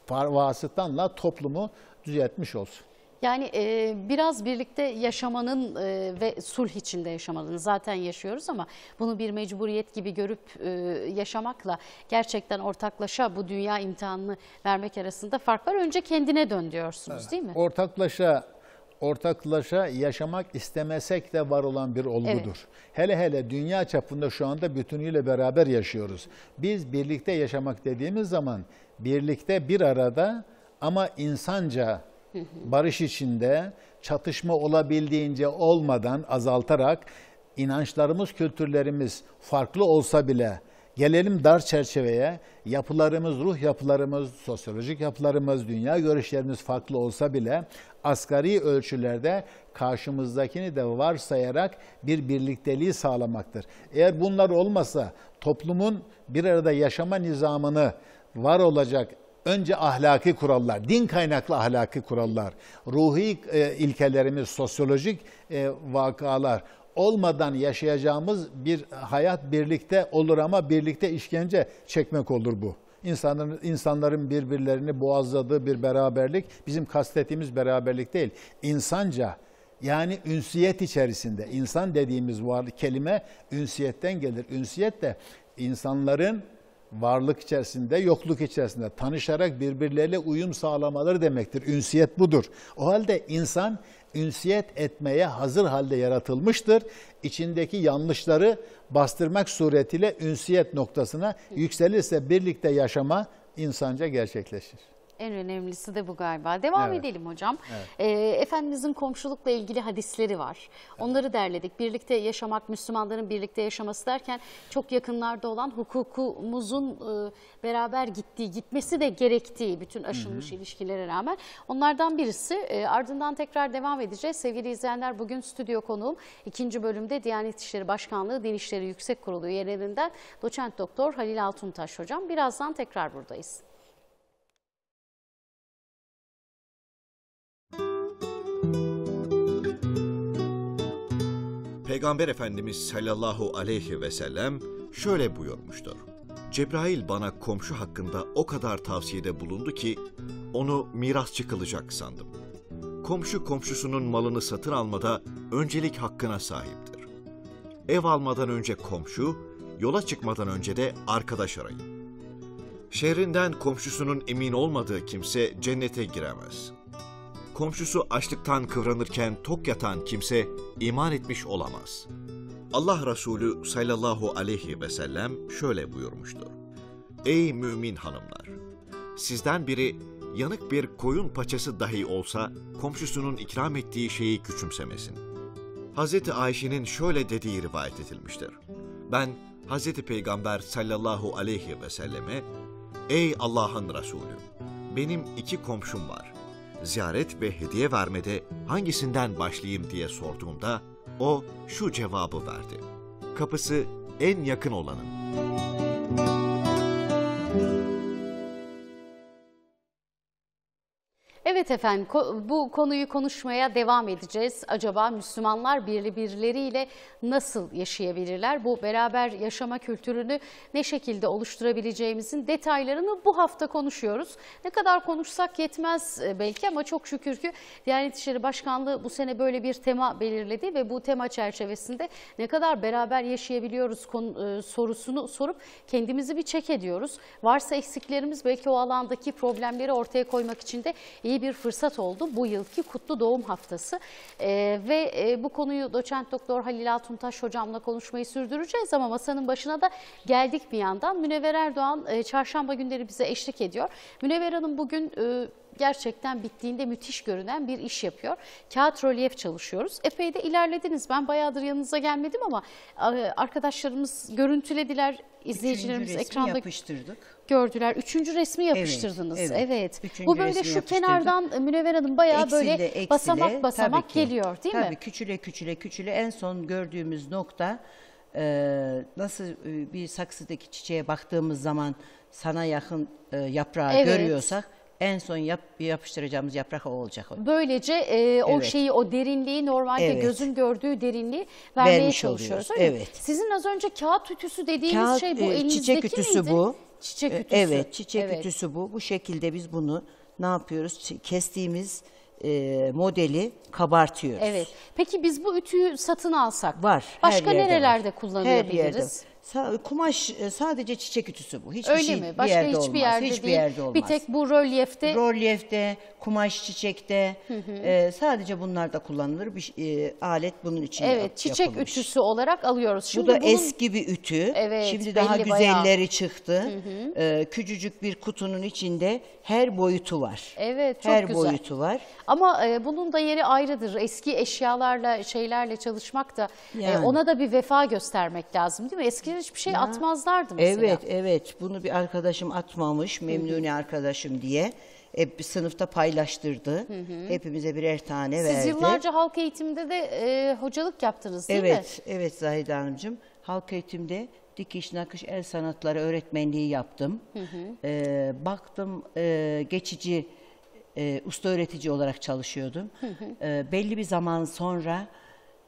vasıtanla toplumu düzeltmiş olsun. Yani e, biraz birlikte yaşamanın e, ve sulh içinde yaşamanın zaten yaşıyoruz ama bunu bir mecburiyet gibi görüp e, yaşamakla gerçekten ortaklaşa bu dünya imtihanını vermek arasında fark var. Önce kendine dön diyorsunuz evet. değil mi? Ortaklaşa ortaklaşa yaşamak istemesek de var olan bir olgudur. Evet. Hele hele dünya çapında şu anda bütünüyle beraber yaşıyoruz. Biz birlikte yaşamak dediğimiz zaman birlikte bir arada ama insanca barış içinde çatışma olabildiğince olmadan azaltarak inançlarımız, kültürlerimiz farklı olsa bile gelelim dar çerçeveye yapılarımız, ruh yapılarımız, sosyolojik yapılarımız, dünya görüşlerimiz farklı olsa bile asgari ölçülerde karşımızdakini de varsayarak bir birlikteliği sağlamaktır. Eğer bunlar olmasa toplumun bir arada yaşama nizamını var olacak önce ahlaki kurallar, din kaynaklı ahlaki kurallar, ruhi e, ilkelerimiz, sosyolojik e, vakalar olmadan yaşayacağımız bir hayat birlikte olur ama birlikte işkence çekmek olur bu. İnsanların, insanların birbirlerini boğazladığı bir beraberlik bizim kastettiğimiz beraberlik değil. İnsanca yani ünsiyet içerisinde insan dediğimiz var kelime ünsiyetten gelir. Ünsiyet de insanların varlık içerisinde, yokluk içerisinde tanışarak birbirleriyle uyum sağlamaları demektir. Ünsiyet budur. O halde insan ünsiyet etmeye hazır halde yaratılmıştır. İçindeki yanlışları bastırmak suretiyle ünsiyet noktasına yükselirse birlikte yaşama insanca gerçekleşir. En önemlisi de bu galiba. Devam evet. edelim hocam. Evet. E, Efendimizin komşulukla ilgili hadisleri var. Evet. Onları derledik. Birlikte yaşamak, Müslümanların birlikte yaşaması derken çok yakınlarda olan hukukumuzun e, beraber gittiği, gitmesi de gerektiği bütün aşılmış Hı -hı. ilişkilere rağmen. Onlardan birisi e, ardından tekrar devam edeceğiz. Sevgili izleyenler bugün stüdyo konuğum ikinci bölümde Diyanet İşleri Başkanlığı Din İşleri Yüksek Kurulu üyelerinden doçent doktor Halil Altuntaş hocam. Birazdan tekrar buradayız. Peygamber Efendimiz sallallahu aleyhi ve sellem şöyle buyurmuştur. Cebrail bana komşu hakkında o kadar tavsiyede bulundu ki onu mirasçı kılacak sandım. Komşu komşusunun malını satın almada öncelik hakkına sahiptir. Ev almadan önce komşu, yola çıkmadan önce de arkadaş arayın. Şehrinden komşusunun emin olmadığı kimse cennete giremez.'' komşusu açlıktan kıvranırken tok yatan kimse iman etmiş olamaz. Allah Resulü sallallahu aleyhi ve sellem şöyle buyurmuştur. Ey mümin hanımlar! Sizden biri yanık bir koyun paçası dahi olsa komşusunun ikram ettiği şeyi küçümsemesin. Hz. Ayşe'nin şöyle dediği rivayet edilmiştir. Ben Hz. Peygamber sallallahu aleyhi ve selleme Ey Allah'ın Resulü! Benim iki komşum var ziyaret ve hediye vermede hangisinden başlayayım diye sorduğumda o şu cevabı verdi. Kapısı en yakın olanın. Evet efendim bu konuyu konuşmaya devam edeceğiz. Acaba Müslümanlar birbirleriyle nasıl yaşayabilirler? Bu beraber yaşama kültürünü ne şekilde oluşturabileceğimizin detaylarını bu hafta konuşuyoruz. Ne kadar konuşsak yetmez e, belki ama çok şükür ki Diyanet İşleri Başkanlığı bu sene böyle bir tema belirledi ve bu tema çerçevesinde ne kadar beraber yaşayabiliyoruz e, sorusunu sorup kendimizi bir çek ediyoruz. Varsa eksiklerimiz belki o alandaki problemleri ortaya koymak için de iyi bir fırsat oldu bu yılki kutlu doğum haftası. E, ve e, bu konuyu doçent doktor Halil Altuntaş hocamla konuşmayı sürdüreceğiz ama masanın başına da geldik bir yandan. Münevver Erdoğan e, çarşamba günleri bize eşlik ediyor. Münevver Hanım bugün e, gerçekten bittiğinde müthiş görünen bir iş yapıyor. Kağıt rölyef çalışıyoruz. Epey de ilerlediniz. Ben bayağıdır yanınıza gelmedim ama e, arkadaşlarımız görüntülediler. İzleyicilerimiz Üçüncü ekranda yapıştırdık. gördüler. Üçüncü resmi yapıştırdınız. Evet. evet. evet. Bu böyle şu kenardan e, Münevver Hanım bayağı eksile, böyle eksile, basamak basamak geliyor değil tabii mi? Tabii küçüle küçüle küçüle en son gördüğümüz nokta e, nasıl bir saksıdaki çiçeğe baktığımız zaman sana yakın e, yaprağı evet. görüyorsak en son yap, yapıştıracağımız yaprak o olacak. Böylece e, o evet. şeyi, o derinliği normalde evet. gözün gördüğü derinliği vermeye Vermiş çalışıyoruz. evet. Sizin az önce kağıt ütüsü dediğiniz kağıt, şey bu e, elinizdeki çiçek ütüsü miydi? bu. Çiçek e, ütüsü. Evet, çiçek evet. ütüsü bu. Bu şekilde biz bunu ne yapıyoruz? Kestiğimiz e, modeli kabartıyoruz. Evet. Peki biz bu ütüyü satın alsak var. Başka nerelerde var. kullanabiliriz? Her yerde. Kumaş e, sadece çiçek ütüsü bu. Hiçbir Öyle şey mi? Başka bir yerde hiçbir olmaz. yerde hiçbir değil. Yerde olmaz. Bir tek bu rölyefte. Rölyefte, kumaş çiçekte E, sadece bunlar da kullanılır. Bir e, alet bunun için Evet, çiçek yapılmış. ütüsü olarak alıyoruz. Şimdi bu da bunun... eski bir ütü. Evet, Şimdi daha güzelleri bayağı. çıktı. Hı hı. E, küçücük bir kutunun içinde her boyutu var. Evet, çok her güzel. Her boyutu var. Ama e, bunun da yeri ayrıdır. Eski eşyalarla, şeylerle çalışmak da e, yani. e, ona da bir vefa göstermek lazım değil mi? Eski içeri hiçbir şey ya, atmazlardı mesela. Evet evet bunu bir arkadaşım atmamış memnuni arkadaşım diye. Hep bir sınıfta paylaştırdı. Hı hı. Hepimize birer tane Siz verdi. Siz yıllarca halk eğitimde de e, hocalık yaptınız değil evet, mi? Evet, evet Zahide Hanımcığım. Halk eğitimde dikiş, nakış, el sanatları öğretmenliği yaptım. Hı hı. E, baktım e, geçici e, usta öğretici olarak çalışıyordum. Hı hı. E, belli bir zaman sonra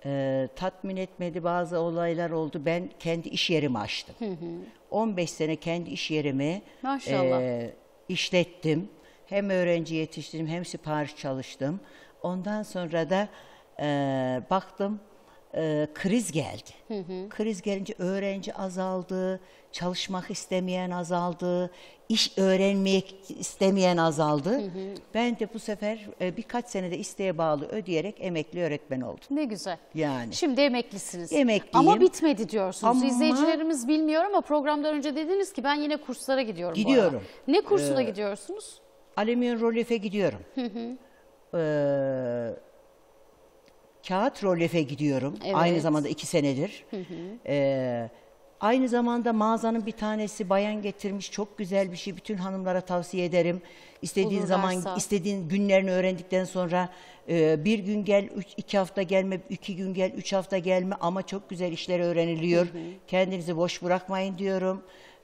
e, tatmin etmedi bazı olaylar oldu. Ben kendi iş yerimi açtım. Hı hı. 15 sene kendi iş yerimi E, işlettim. Hem öğrenci yetiştirdim hem sipariş çalıştım. Ondan sonra da e, baktım e, kriz geldi. Hı hı. Kriz gelince öğrenci azaldı, çalışmak istemeyen azaldı, iş öğrenmek istemeyen azaldı. Hı hı. Ben de bu sefer e, birkaç senede isteğe bağlı ödeyerek emekli öğretmen oldum. Ne güzel. Yani. Şimdi emeklisiniz. Emekliyim. Ama bitmedi diyorsunuz. Ama... İzleyicilerimiz bilmiyor ama programdan önce dediniz ki ben yine kurslara gidiyorum. Gidiyorum. Ne kursuna ee, gidiyorsunuz? Alüminyum rolöfe gidiyorum. Hı ee, kağıt rolöfe gidiyorum. Evet. Aynı zamanda iki senedir. Hı hı. Ee, Aynı zamanda mağazanın bir tanesi bayan getirmiş çok güzel bir şey. Bütün hanımlara tavsiye ederim. İstediğin Olurlarsa. zaman, istediğin günlerini öğrendikten sonra e, bir gün gel, üç, iki hafta gelme, iki gün gel, üç hafta gelme ama çok güzel işler öğreniliyor. Hı hı. Kendinizi boş bırakmayın diyorum.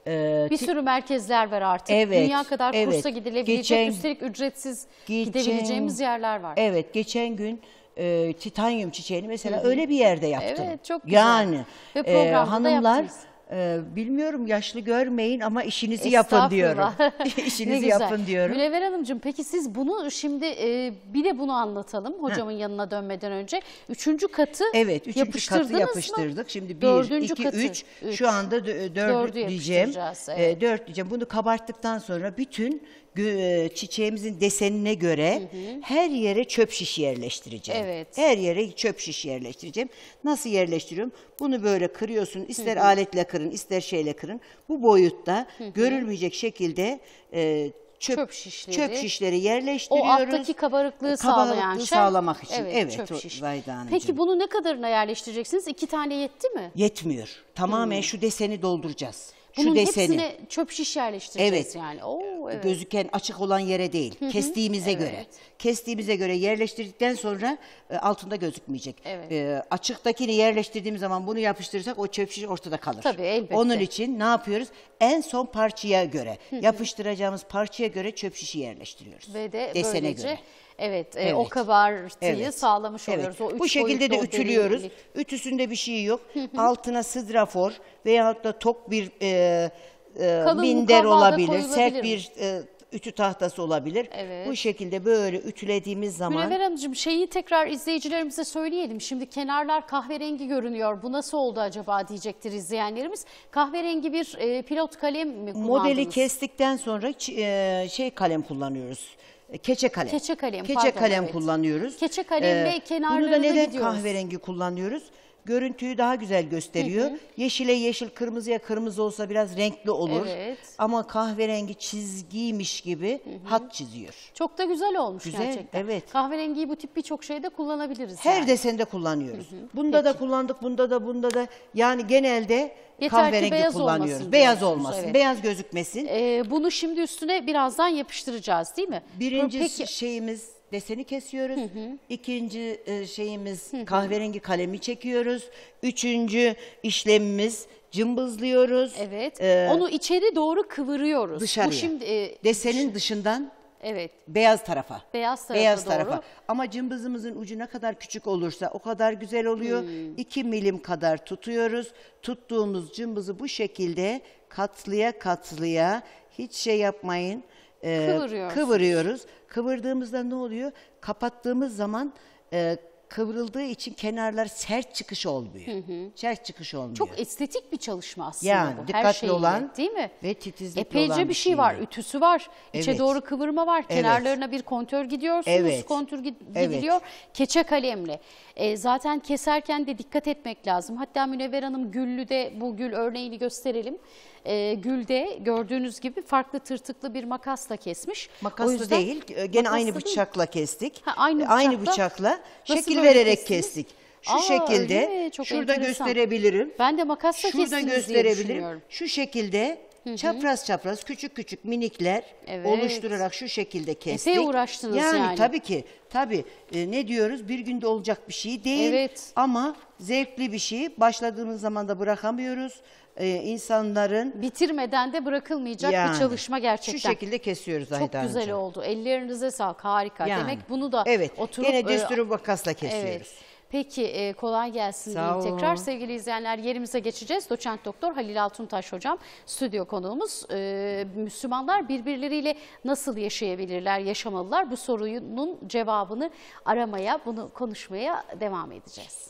Ee, bir sürü merkezler var artık. Evet, Dünya kadar evet. kursa gidilebilecek, geçen, üstelik ücretsiz geçen, gidebileceğimiz yerler var. Evet, geçen gün e, titanyum çiçeğini mesela Hı -hı. öyle bir yerde yaptım. Evet, çok güzel. Yani Ve e, hanımlar yaptınız e, bilmiyorum yaşlı görmeyin ama işinizi yapın diyorum. (laughs) (laughs) işinizi yapın diyorum. Münevver Hanımcığım peki siz bunu şimdi e, bir de bunu anlatalım hocamın ha. yanına dönmeden önce. Üçüncü katı evet, üçüncü yapıştırdınız katı yapıştırdık. Mı? Şimdi bir, Dördüncü iki, katı. üç. üç. Şu anda dördü dört diyeceğim. Ee, evet. E, dört diyeceğim. Bunu kabarttıktan sonra bütün e, çiçeğimizin desenine göre hı hı. her yere çöp şişi yerleştireceğim. Evet. Her yere çöp şişi yerleştireceğim. Nasıl yerleştiriyorum? Bunu böyle kırıyorsun. İster hı hı. aletle kırın, ister şeyle kırın. Bu boyutta hı hı. görülmeyecek şekilde e, çöp, çöp şişleri çöp şişleri yerleştiriyoruz. O alttaki kabarıklığı, kabarıklığı sağlayan şey. sağlamak için. Evet, evet çöp şiş. Peki bunu ne kadarına yerleştireceksiniz? İki tane yetti mi? Yetmiyor. Tamamen hmm. şu deseni dolduracağız. Bunun şu deseni. hepsine çöp şiş yerleştireceğiz evet. yani. Oo, evet. Gözüken açık olan yere değil. Hı-hı. Kestiğimize evet. göre. Kestiğimize göre yerleştirdikten sonra e, altında gözükmeyecek. Evet. E, açıktakini yerleştirdiğim zaman bunu yapıştırırsak o çöp şiş ortada kalır. Tabii elbette. Onun için ne yapıyoruz? En son parçaya göre Hı-hı. yapıştıracağımız parçaya göre çöp şişi yerleştiriyoruz. Ve de Desene böylece göre. Evet, e, o Evet. kabartıyı Evet. sağlamış oluyoruz. O Bu şekilde de ütülüyoruz. Ütüsünde bir şey yok. Altına sidrafor veyahut da tok bir e, e, minder olabilir, sert bir e, ütü tahtası olabilir. Evet. Bu şekilde böyle ütülediğimiz zaman Münevver Hanımcığım şeyi tekrar izleyicilerimize söyleyelim. Şimdi kenarlar kahverengi görünüyor. Bu nasıl oldu acaba diyecektir izleyenlerimiz. Kahverengi bir e, pilot kalem mi kullandınız? modeli kestikten sonra e, şey kalem kullanıyoruz. E, keçe kalem. Keçe kalem. Keçe pardon, kalem evet. kullanıyoruz. Keçe kalem e, ve kenarlarına Bunu da neden gidiyoruz? kahverengi kullanıyoruz? Görüntüyü daha güzel gösteriyor. Hı hı. Yeşile yeşil, kırmızıya kırmızı olsa biraz renkli olur. Evet. Ama kahverengi çizgiymiş gibi hı hı. hat çiziyor. Çok da güzel olmuş güzel, gerçekten. Evet. Kahverengiyi bu tip birçok şeyde kullanabiliriz. Her yani. desende kullanıyoruz. Hı hı. Bunda Peki. da kullandık, bunda da, bunda da. Yani genelde Yeter kahverengi ki beyaz kullanıyoruz. Olmasın beyaz olmasın, evet. beyaz gözükmesin. Ee, bunu şimdi üstüne birazdan yapıştıracağız değil mi? Birinci Peki... şeyimiz deseni kesiyoruz. Hı hı. İkinci e, şeyimiz hı hı. kahverengi kalemi çekiyoruz. Üçüncü işlemimiz cımbızlıyoruz. Evet. Ee, Onu içeri doğru kıvırıyoruz. Dışarıya. Bu şimdi e, desenin dışından Evet. Beyaz tarafa. Beyaz tarafa Beyaz doğru. tarafa. Ama cımbızımızın ucu ne kadar küçük olursa o kadar güzel oluyor. Hmm. 2 milim kadar tutuyoruz. Tuttuğumuz cımbızı bu şekilde katlıya katlıya hiç şey yapmayın. E, kıvırıyoruz. Kıvırıyoruz. Kıvırdığımızda ne oluyor? Kapattığımız zaman e, kıvrıldığı için kenarlar sert çıkış olmuyor. Hı hı. Sert çıkış olmuyor. Çok estetik bir çalışma aslında yani, bu. Dikkatli Her şeyle, olan değil mi? Ve titizlikli Epeyce olan bir şey, şey var. Ütüsü var. İçe evet. doğru kıvırma var. Evet. Kenarlarına bir kontör gidiyorsunuz. Evet. Kontör gidiliyor. Evet. Keçe kalemle. E, zaten keserken de dikkat etmek lazım. Hatta Münevver Hanım güllü de bu gül örneğini gösterelim e, Gül'de gördüğünüz gibi farklı tırtıklı bir makasla kesmiş. Makasla yüzden, değil gene aynı bıçakla değil. kestik. Ha, aynı bıçakla, ee, aynı bıçakla şekil vererek kestik. Şu Aa, şekilde şurada enteresan. gösterebilirim. Ben de makasla şurada gösterebilirim. Şu şekilde Hı -hı. Çapraz çapraz küçük küçük minikler evet. oluşturarak şu şekilde e, kestik. Epey uğraştınız yani. Yani tabii ki tabii e, ne diyoruz bir günde olacak bir şey değil evet. ama zevkli bir şey. Başladığımız zaman da bırakamıyoruz e, insanların bitirmeden de bırakılmayacak Yani, bir çalışma gerçekten. şu şekilde kesiyoruz Çok güzel oldu. Ellerinize sağlık. Harika. Yani, Demek bunu da evet. oturup Gene e, düsturu vakasla kesiyoruz. Evet. Peki e, kolay gelsin Sağ diyeyim tekrar. Sevgili izleyenler yerimize geçeceğiz. Doçent Doktor Halil Altuntaş hocam stüdyo konuğumuz. E, Müslümanlar birbirleriyle nasıl yaşayabilirler, yaşamalılar? Bu sorunun cevabını aramaya, bunu konuşmaya devam edeceğiz.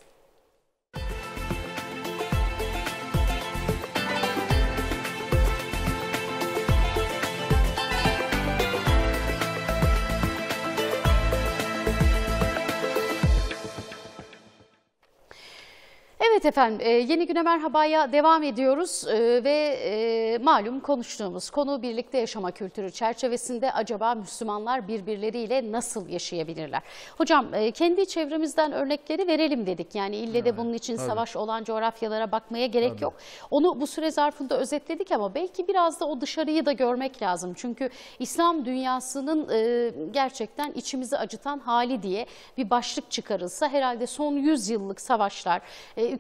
Evet efendim e, yeni güne merhabaya devam ediyoruz e, ve e, malum konuştuğumuz konu birlikte yaşama kültürü çerçevesinde acaba Müslümanlar birbirleriyle nasıl yaşayabilirler? Hocam kendi çevremizden örnekleri verelim dedik yani ille de bunun için savaş olan coğrafyalara bakmaya gerek yok. Onu bu süre zarfında özetledik ama belki biraz da o dışarıyı da görmek lazım. Çünkü İslam dünyasının gerçekten içimizi acıtan hali diye bir başlık çıkarılsa herhalde son 100 yıllık savaşlar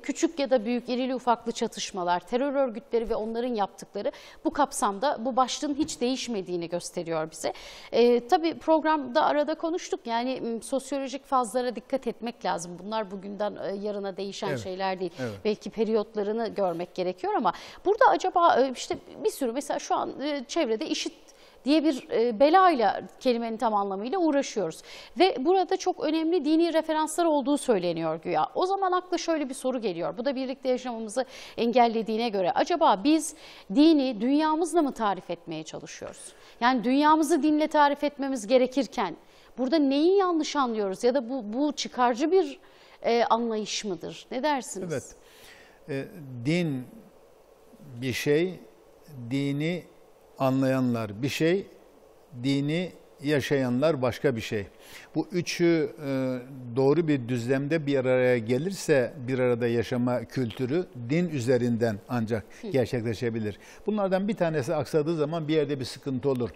küçük ya da büyük irili ufaklı çatışmalar, terör örgütleri ve onların yaptıkları bu kapsamda bu başlığın hiç değişmediğini gösteriyor bize. E, tabii programda arada konuştuk yani sosyolojik fazlara dikkat etmek lazım. Bunlar bugünden e, yarına değişen evet. şeyler değil. Evet. Belki periyotlarını görmek gerekiyor ama burada acaba e, işte bir sürü mesela şu an e, çevrede işit diye bir e, belayla kelimenin tam anlamıyla uğraşıyoruz. Ve burada çok önemli dini referanslar olduğu söyleniyor güya. O zaman akla şöyle bir soru geliyor. Bu da birlikte yaşamamızı engellediğine göre acaba biz dini dünyamızla mı tarif etmeye çalışıyoruz? Yani dünyamızı dinle tarif etmemiz gerekirken burada neyi yanlış anlıyoruz ya da bu, bu çıkarcı bir e, anlayış mıdır? Ne dersiniz? Evet. E, din bir şey, dini anlayanlar bir şey, dini yaşayanlar başka bir şey. Bu üçü e, doğru bir düzlemde bir araya gelirse bir arada yaşama kültürü din üzerinden ancak gerçekleşebilir. Bunlardan bir tanesi aksadığı zaman bir yerde bir sıkıntı olur.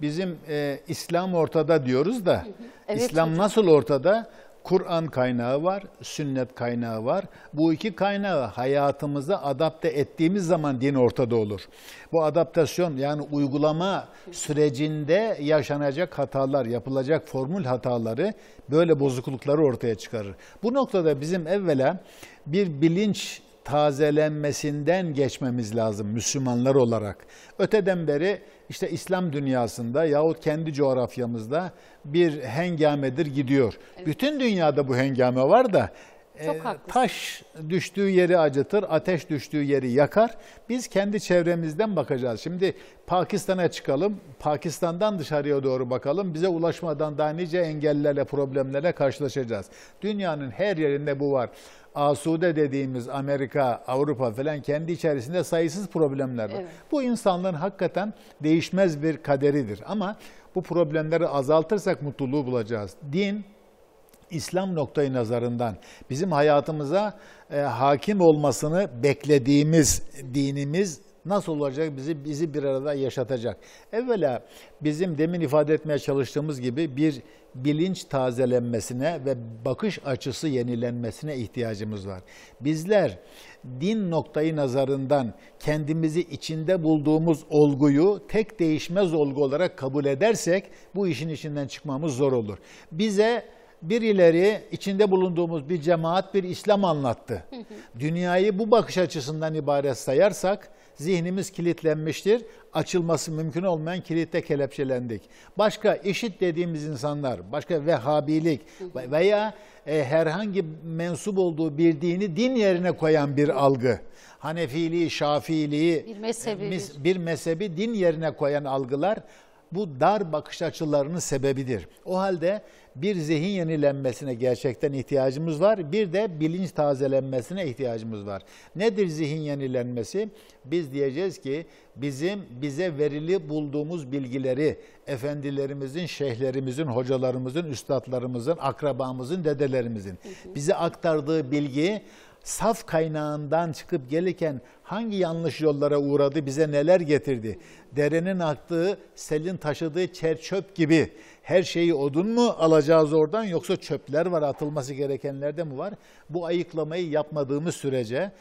Bizim e, İslam ortada diyoruz da evet, İslam hocam. nasıl ortada? Kur'an kaynağı var, sünnet kaynağı var. Bu iki kaynağı hayatımıza adapte ettiğimiz zaman din ortada olur. Bu adaptasyon yani uygulama sürecinde yaşanacak hatalar, yapılacak formül hataları böyle bozuklukları ortaya çıkarır. Bu noktada bizim evvela bir bilinç tazelenmesinden geçmemiz lazım Müslümanlar olarak. Öteden beri işte İslam dünyasında yahut kendi coğrafyamızda bir hengamedir gidiyor. Evet. Bütün dünyada bu hengame var da e, Çok e, taş düştüğü yeri acıtır, ateş düştüğü yeri yakar. Biz kendi çevremizden bakacağız. Şimdi Pakistan'a çıkalım, Pakistan'dan dışarıya doğru bakalım. Bize ulaşmadan daha nice engellerle, problemlerle karşılaşacağız. Dünyanın her yerinde bu var. Asude dediğimiz Amerika, Avrupa falan kendi içerisinde sayısız problemler var. Evet. Bu insanların hakikaten değişmez bir kaderidir. Ama bu problemleri azaltırsak mutluluğu bulacağız. Din, İslam noktayı nazarından bizim hayatımıza e, hakim olmasını beklediğimiz dinimiz nasıl olacak bizi bizi bir arada yaşatacak. Evvela bizim demin ifade etmeye çalıştığımız gibi bir bilinç tazelenmesine ve bakış açısı yenilenmesine ihtiyacımız var. Bizler din noktayı nazarından kendimizi içinde bulduğumuz olguyu tek değişmez olgu olarak kabul edersek bu işin içinden çıkmamız zor olur. Bize birileri içinde bulunduğumuz bir cemaat bir İslam anlattı. Dünyayı bu bakış açısından ibaret sayarsak zihnimiz kilitlenmiştir. Açılması mümkün olmayan kilitte kelepçelendik. Başka işit dediğimiz insanlar, başka Vehhabilik veya e, herhangi mensup olduğu bir dini din yerine koyan bir algı. Hanefiliği, şafiiliği bir mezhebi, e, bir, bir mezhebi din yerine koyan algılar bu dar bakış açılarının sebebidir. O halde bir zihin yenilenmesine gerçekten ihtiyacımız var. Bir de bilinç tazelenmesine ihtiyacımız var. Nedir zihin yenilenmesi? Biz diyeceğiz ki bizim bize verili bulduğumuz bilgileri efendilerimizin, şeyhlerimizin, hocalarımızın, üstadlarımızın, akrabamızın, dedelerimizin bize aktardığı bilgi saf kaynağından çıkıp gelirken hangi yanlış yollara uğradı, bize neler getirdi? Derenin aktığı, selin taşıdığı çerçöp gibi her şeyi odun mu alacağız oradan yoksa çöpler var atılması gerekenlerde mi var? Bu ayıklamayı yapmadığımız sürece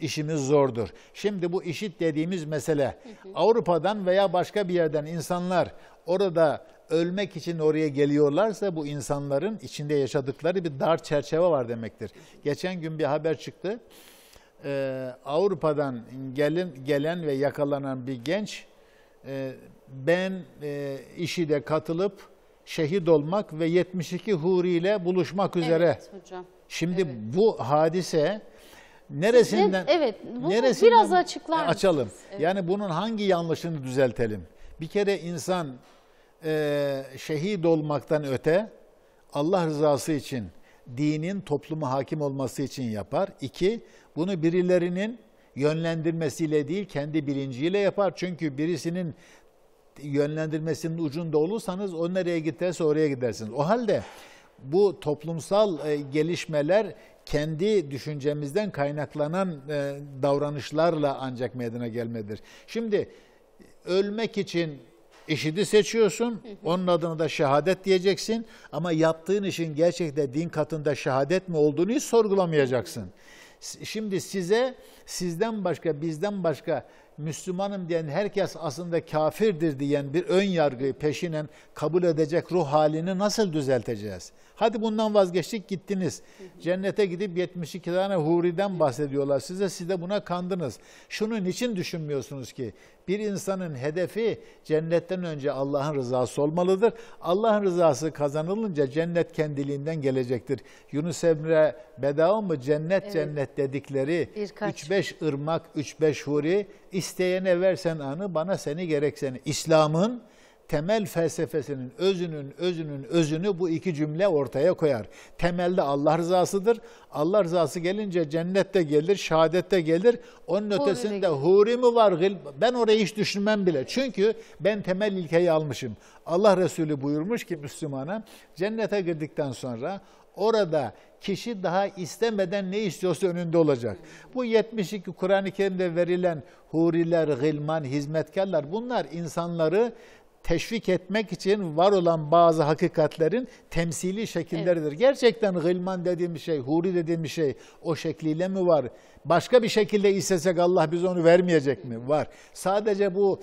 işimiz zordur. Şimdi bu işit dediğimiz mesele Avrupa'dan veya başka bir yerden insanlar orada ölmek için oraya geliyorlarsa bu insanların içinde yaşadıkları bir dar çerçeve var demektir. Geçen gün bir haber çıktı. Ee, Avrupa'dan gelin, gelen ve yakalanan bir genç e, ben e, işi de katılıp şehit olmak ve 72 huri ile buluşmak üzere. Evet hocam. Şimdi evet. bu hadise neresinden Sizin, Evet, bunu neresinden, biraz açıklar mısınız? Açalım. Evet. Yani bunun hangi yanlışını düzeltelim? Bir kere insan e, şehit olmaktan öte Allah rızası için dinin topluma hakim olması için yapar. İki, bunu birilerinin yönlendirmesiyle değil kendi bilinciyle yapar. Çünkü birisinin yönlendirmesinin ucunda olursanız o nereye giderse oraya gidersiniz. O halde bu toplumsal e, gelişmeler kendi düşüncemizden kaynaklanan e, davranışlarla ancak meydana gelmedir. Şimdi ölmek için IŞİD'i seçiyorsun, onun adına da şehadet diyeceksin ama yaptığın işin gerçekte din katında şehadet mi olduğunu hiç sorgulamayacaksın. Şimdi size sizden başka, bizden başka Müslümanım diyen herkes aslında kafirdir diyen bir ön yargıyı peşinen kabul edecek ruh halini nasıl düzelteceğiz? Hadi bundan vazgeçtik gittiniz. Cennete gidip 72 tane huriden bahsediyorlar size. Siz de buna kandınız. Şunun için düşünmüyorsunuz ki bir insanın hedefi cennetten önce Allah'ın rızası olmalıdır. Allah'ın rızası kazanılınca cennet kendiliğinden gelecektir. Yunus Emre bedava mı cennet evet. cennet dedikleri 3-5 ırmak, 3-5 huri isteyene versen anı bana seni gerek seni. İslam'ın temel felsefesinin özünün özünün özünü bu iki cümle ortaya koyar. Temelde Allah rızasıdır. Allah rızası gelince cennette gelir, şehadette gelir. Onun Huri ötesinde gelir. huri mi var? Ben orayı hiç düşünmem bile. Çünkü ben temel ilkeyi almışım. Allah Resulü buyurmuş ki Müslümana cennete girdikten sonra orada kişi daha istemeden ne istiyorsa önünde olacak. Bu 72 Kur'an-ı Kerim'de verilen huriler, gılman, hizmetkarlar bunlar insanları teşvik etmek için var olan bazı hakikatlerin temsili şekilleridir. Evet. Gerçekten gılman dediğim şey, huri dediğim şey o şekliyle mi var? Başka bir şekilde istesek Allah biz onu vermeyecek mi? Var. Sadece bu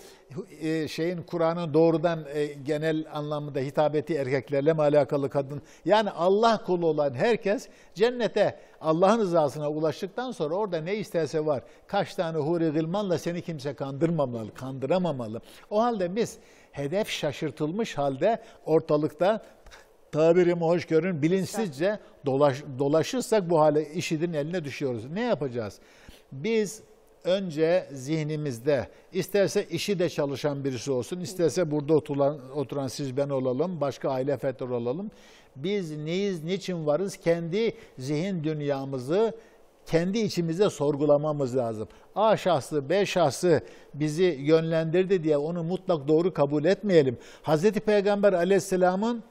e, şeyin Kur'an'ın doğrudan e, genel anlamında hitabeti erkeklerle mi alakalı kadın? Yani Allah kulu olan herkes cennete Allah'ın rızasına ulaştıktan sonra orada ne isterse var. Kaç tane huri gılmanla seni kimse kandırmamalı, kandıramamalı. O halde biz hedef şaşırtılmış halde ortalıkta tabirimi hoş görün bilinçsizce dolaş, dolaşırsak bu hale işidin eline düşüyoruz. Ne yapacağız? Biz önce zihnimizde isterse işi de çalışan birisi olsun, isterse burada oturan, oturan siz ben olalım, başka aile fetör olalım. Biz neyiz, niçin varız? Kendi zihin dünyamızı kendi içimizde sorgulamamız lazım. A şahsı, B şahsı bizi yönlendirdi diye onu mutlak doğru kabul etmeyelim. Hazreti Peygamber aleyhisselamın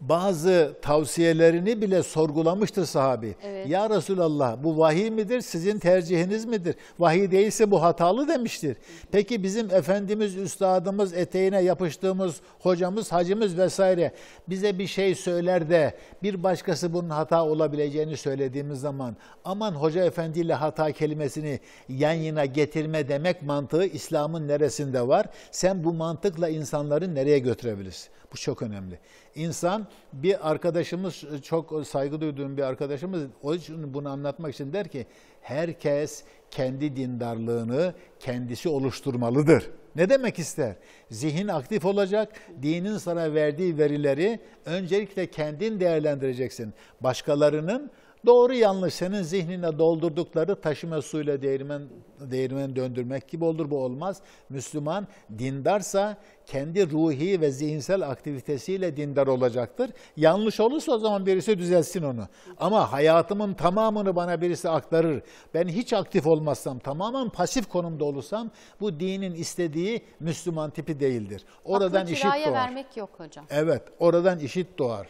bazı tavsiyelerini bile sorgulamıştır sahabi. Evet. Ya Resulallah bu vahiy midir? Sizin tercihiniz midir? Vahiy değilse bu hatalı demiştir. Peki bizim Efendimiz, Üstadımız, eteğine yapıştığımız hocamız, hacımız vesaire bize bir şey söyler de bir başkası bunun hata olabileceğini söylediğimiz zaman aman hoca efendiyle hata kelimesini yan yana getirme demek mantığı İslam'ın neresinde var? Sen bu mantıkla insanları nereye götürebilirsin? Bu çok önemli. İnsan bir arkadaşımız çok saygı duyduğum bir arkadaşımız o için bunu anlatmak için der ki herkes kendi dindarlığını kendisi oluşturmalıdır. Ne demek ister? Zihin aktif olacak, dinin sana verdiği verileri öncelikle kendin değerlendireceksin. Başkalarının Doğru yanlış senin zihnine doldurdukları taşıma suyla değirmen, değirmen döndürmek gibi olur bu olmaz. Müslüman dindarsa kendi ruhi ve zihinsel aktivitesiyle dindar olacaktır. Yanlış olursa o zaman birisi düzelsin onu. Ama hayatımın tamamını bana birisi aktarır. Ben hiç aktif olmazsam, tamamen pasif konumda olursam bu dinin istediği Müslüman tipi değildir. Oradan işit doğar. vermek yok hocam. Evet, oradan işit doğar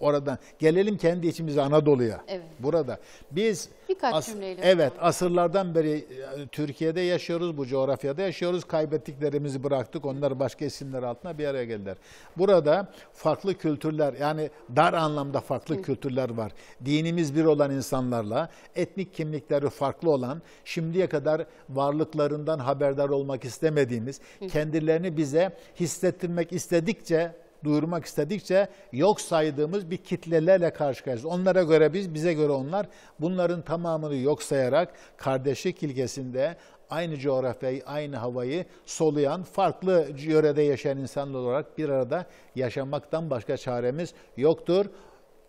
oradan. Gelelim kendi içimize Anadolu'ya. Evet. Burada. Biz Birkaç as cümleyle. Evet, sonra. asırlardan beri e, Türkiye'de yaşıyoruz, bu coğrafyada yaşıyoruz. Kaybettiklerimizi bıraktık. Onlar başka isimler altına bir araya geldiler. Burada farklı kültürler yani dar anlamda farklı Hı. kültürler var. Dinimiz bir olan insanlarla, etnik kimlikleri farklı olan, şimdiye kadar varlıklarından haberdar olmak istemediğimiz, kendilerini bize hissettirmek istedikçe duyurmak istedikçe yok saydığımız bir kitlelerle karşı karşıyayız. Onlara göre biz, bize göre onlar. Bunların tamamını yok sayarak kardeşlik ilkesinde aynı coğrafyayı, aynı havayı soluyan, farklı yörede yaşayan insanlar olarak bir arada yaşamaktan başka çaremiz yoktur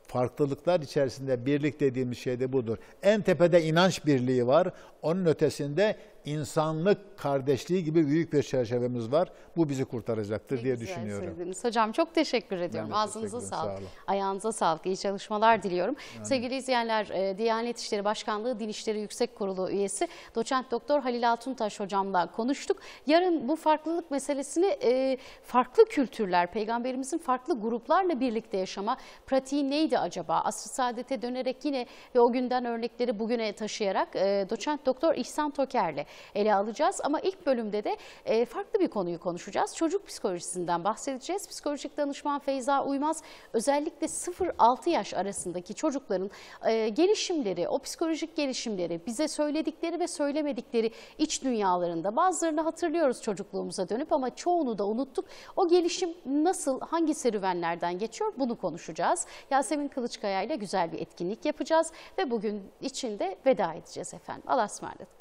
farklılıklar içerisinde birlik dediğimiz şey de budur. En tepede inanç birliği var. Onun ötesinde insanlık kardeşliği gibi büyük bir çerçevemiz var. Bu bizi kurtaracaktır ne diye güzel düşünüyorum. Söylediniz. Hocam çok teşekkür ediyorum. Ben Ağzınıza sağlık. Sağ Ayağınıza sağlık. İyi çalışmalar diliyorum. Yani. Sevgili izleyenler, e, Diyanet İşleri Başkanlığı Din İşleri Yüksek Kurulu üyesi Doçent Doktor Halil Altuntaş hocamla konuştuk. Yarın bu farklılık meselesini e, farklı kültürler, peygamberimizin farklı gruplarla birlikte yaşama pratiği neydi acaba? Asr-ı saadete dönerek yine ve o günden örnekleri bugüne taşıyarak e, Doçent Doktor İhsan Toker'le ele alacağız. Ama ilk bölümde de e, farklı bir konuyu konuşacağız. Çocuk psikolojisinden bahsedeceğiz. Psikolojik danışman Feyza Uymaz özellikle 0-6 yaş arasındaki çocukların e, gelişimleri, o psikolojik gelişimleri, bize söyledikleri ve söylemedikleri iç dünyalarında bazılarını hatırlıyoruz çocukluğumuza dönüp ama çoğunu da unuttuk. O gelişim nasıl, hangi serüvenlerden geçiyor bunu konuşacağız. Yasemin Kılıçkaya ile güzel bir etkinlik yapacağız ve bugün içinde veda edeceğiz efendim. Allah'a ısmarladık.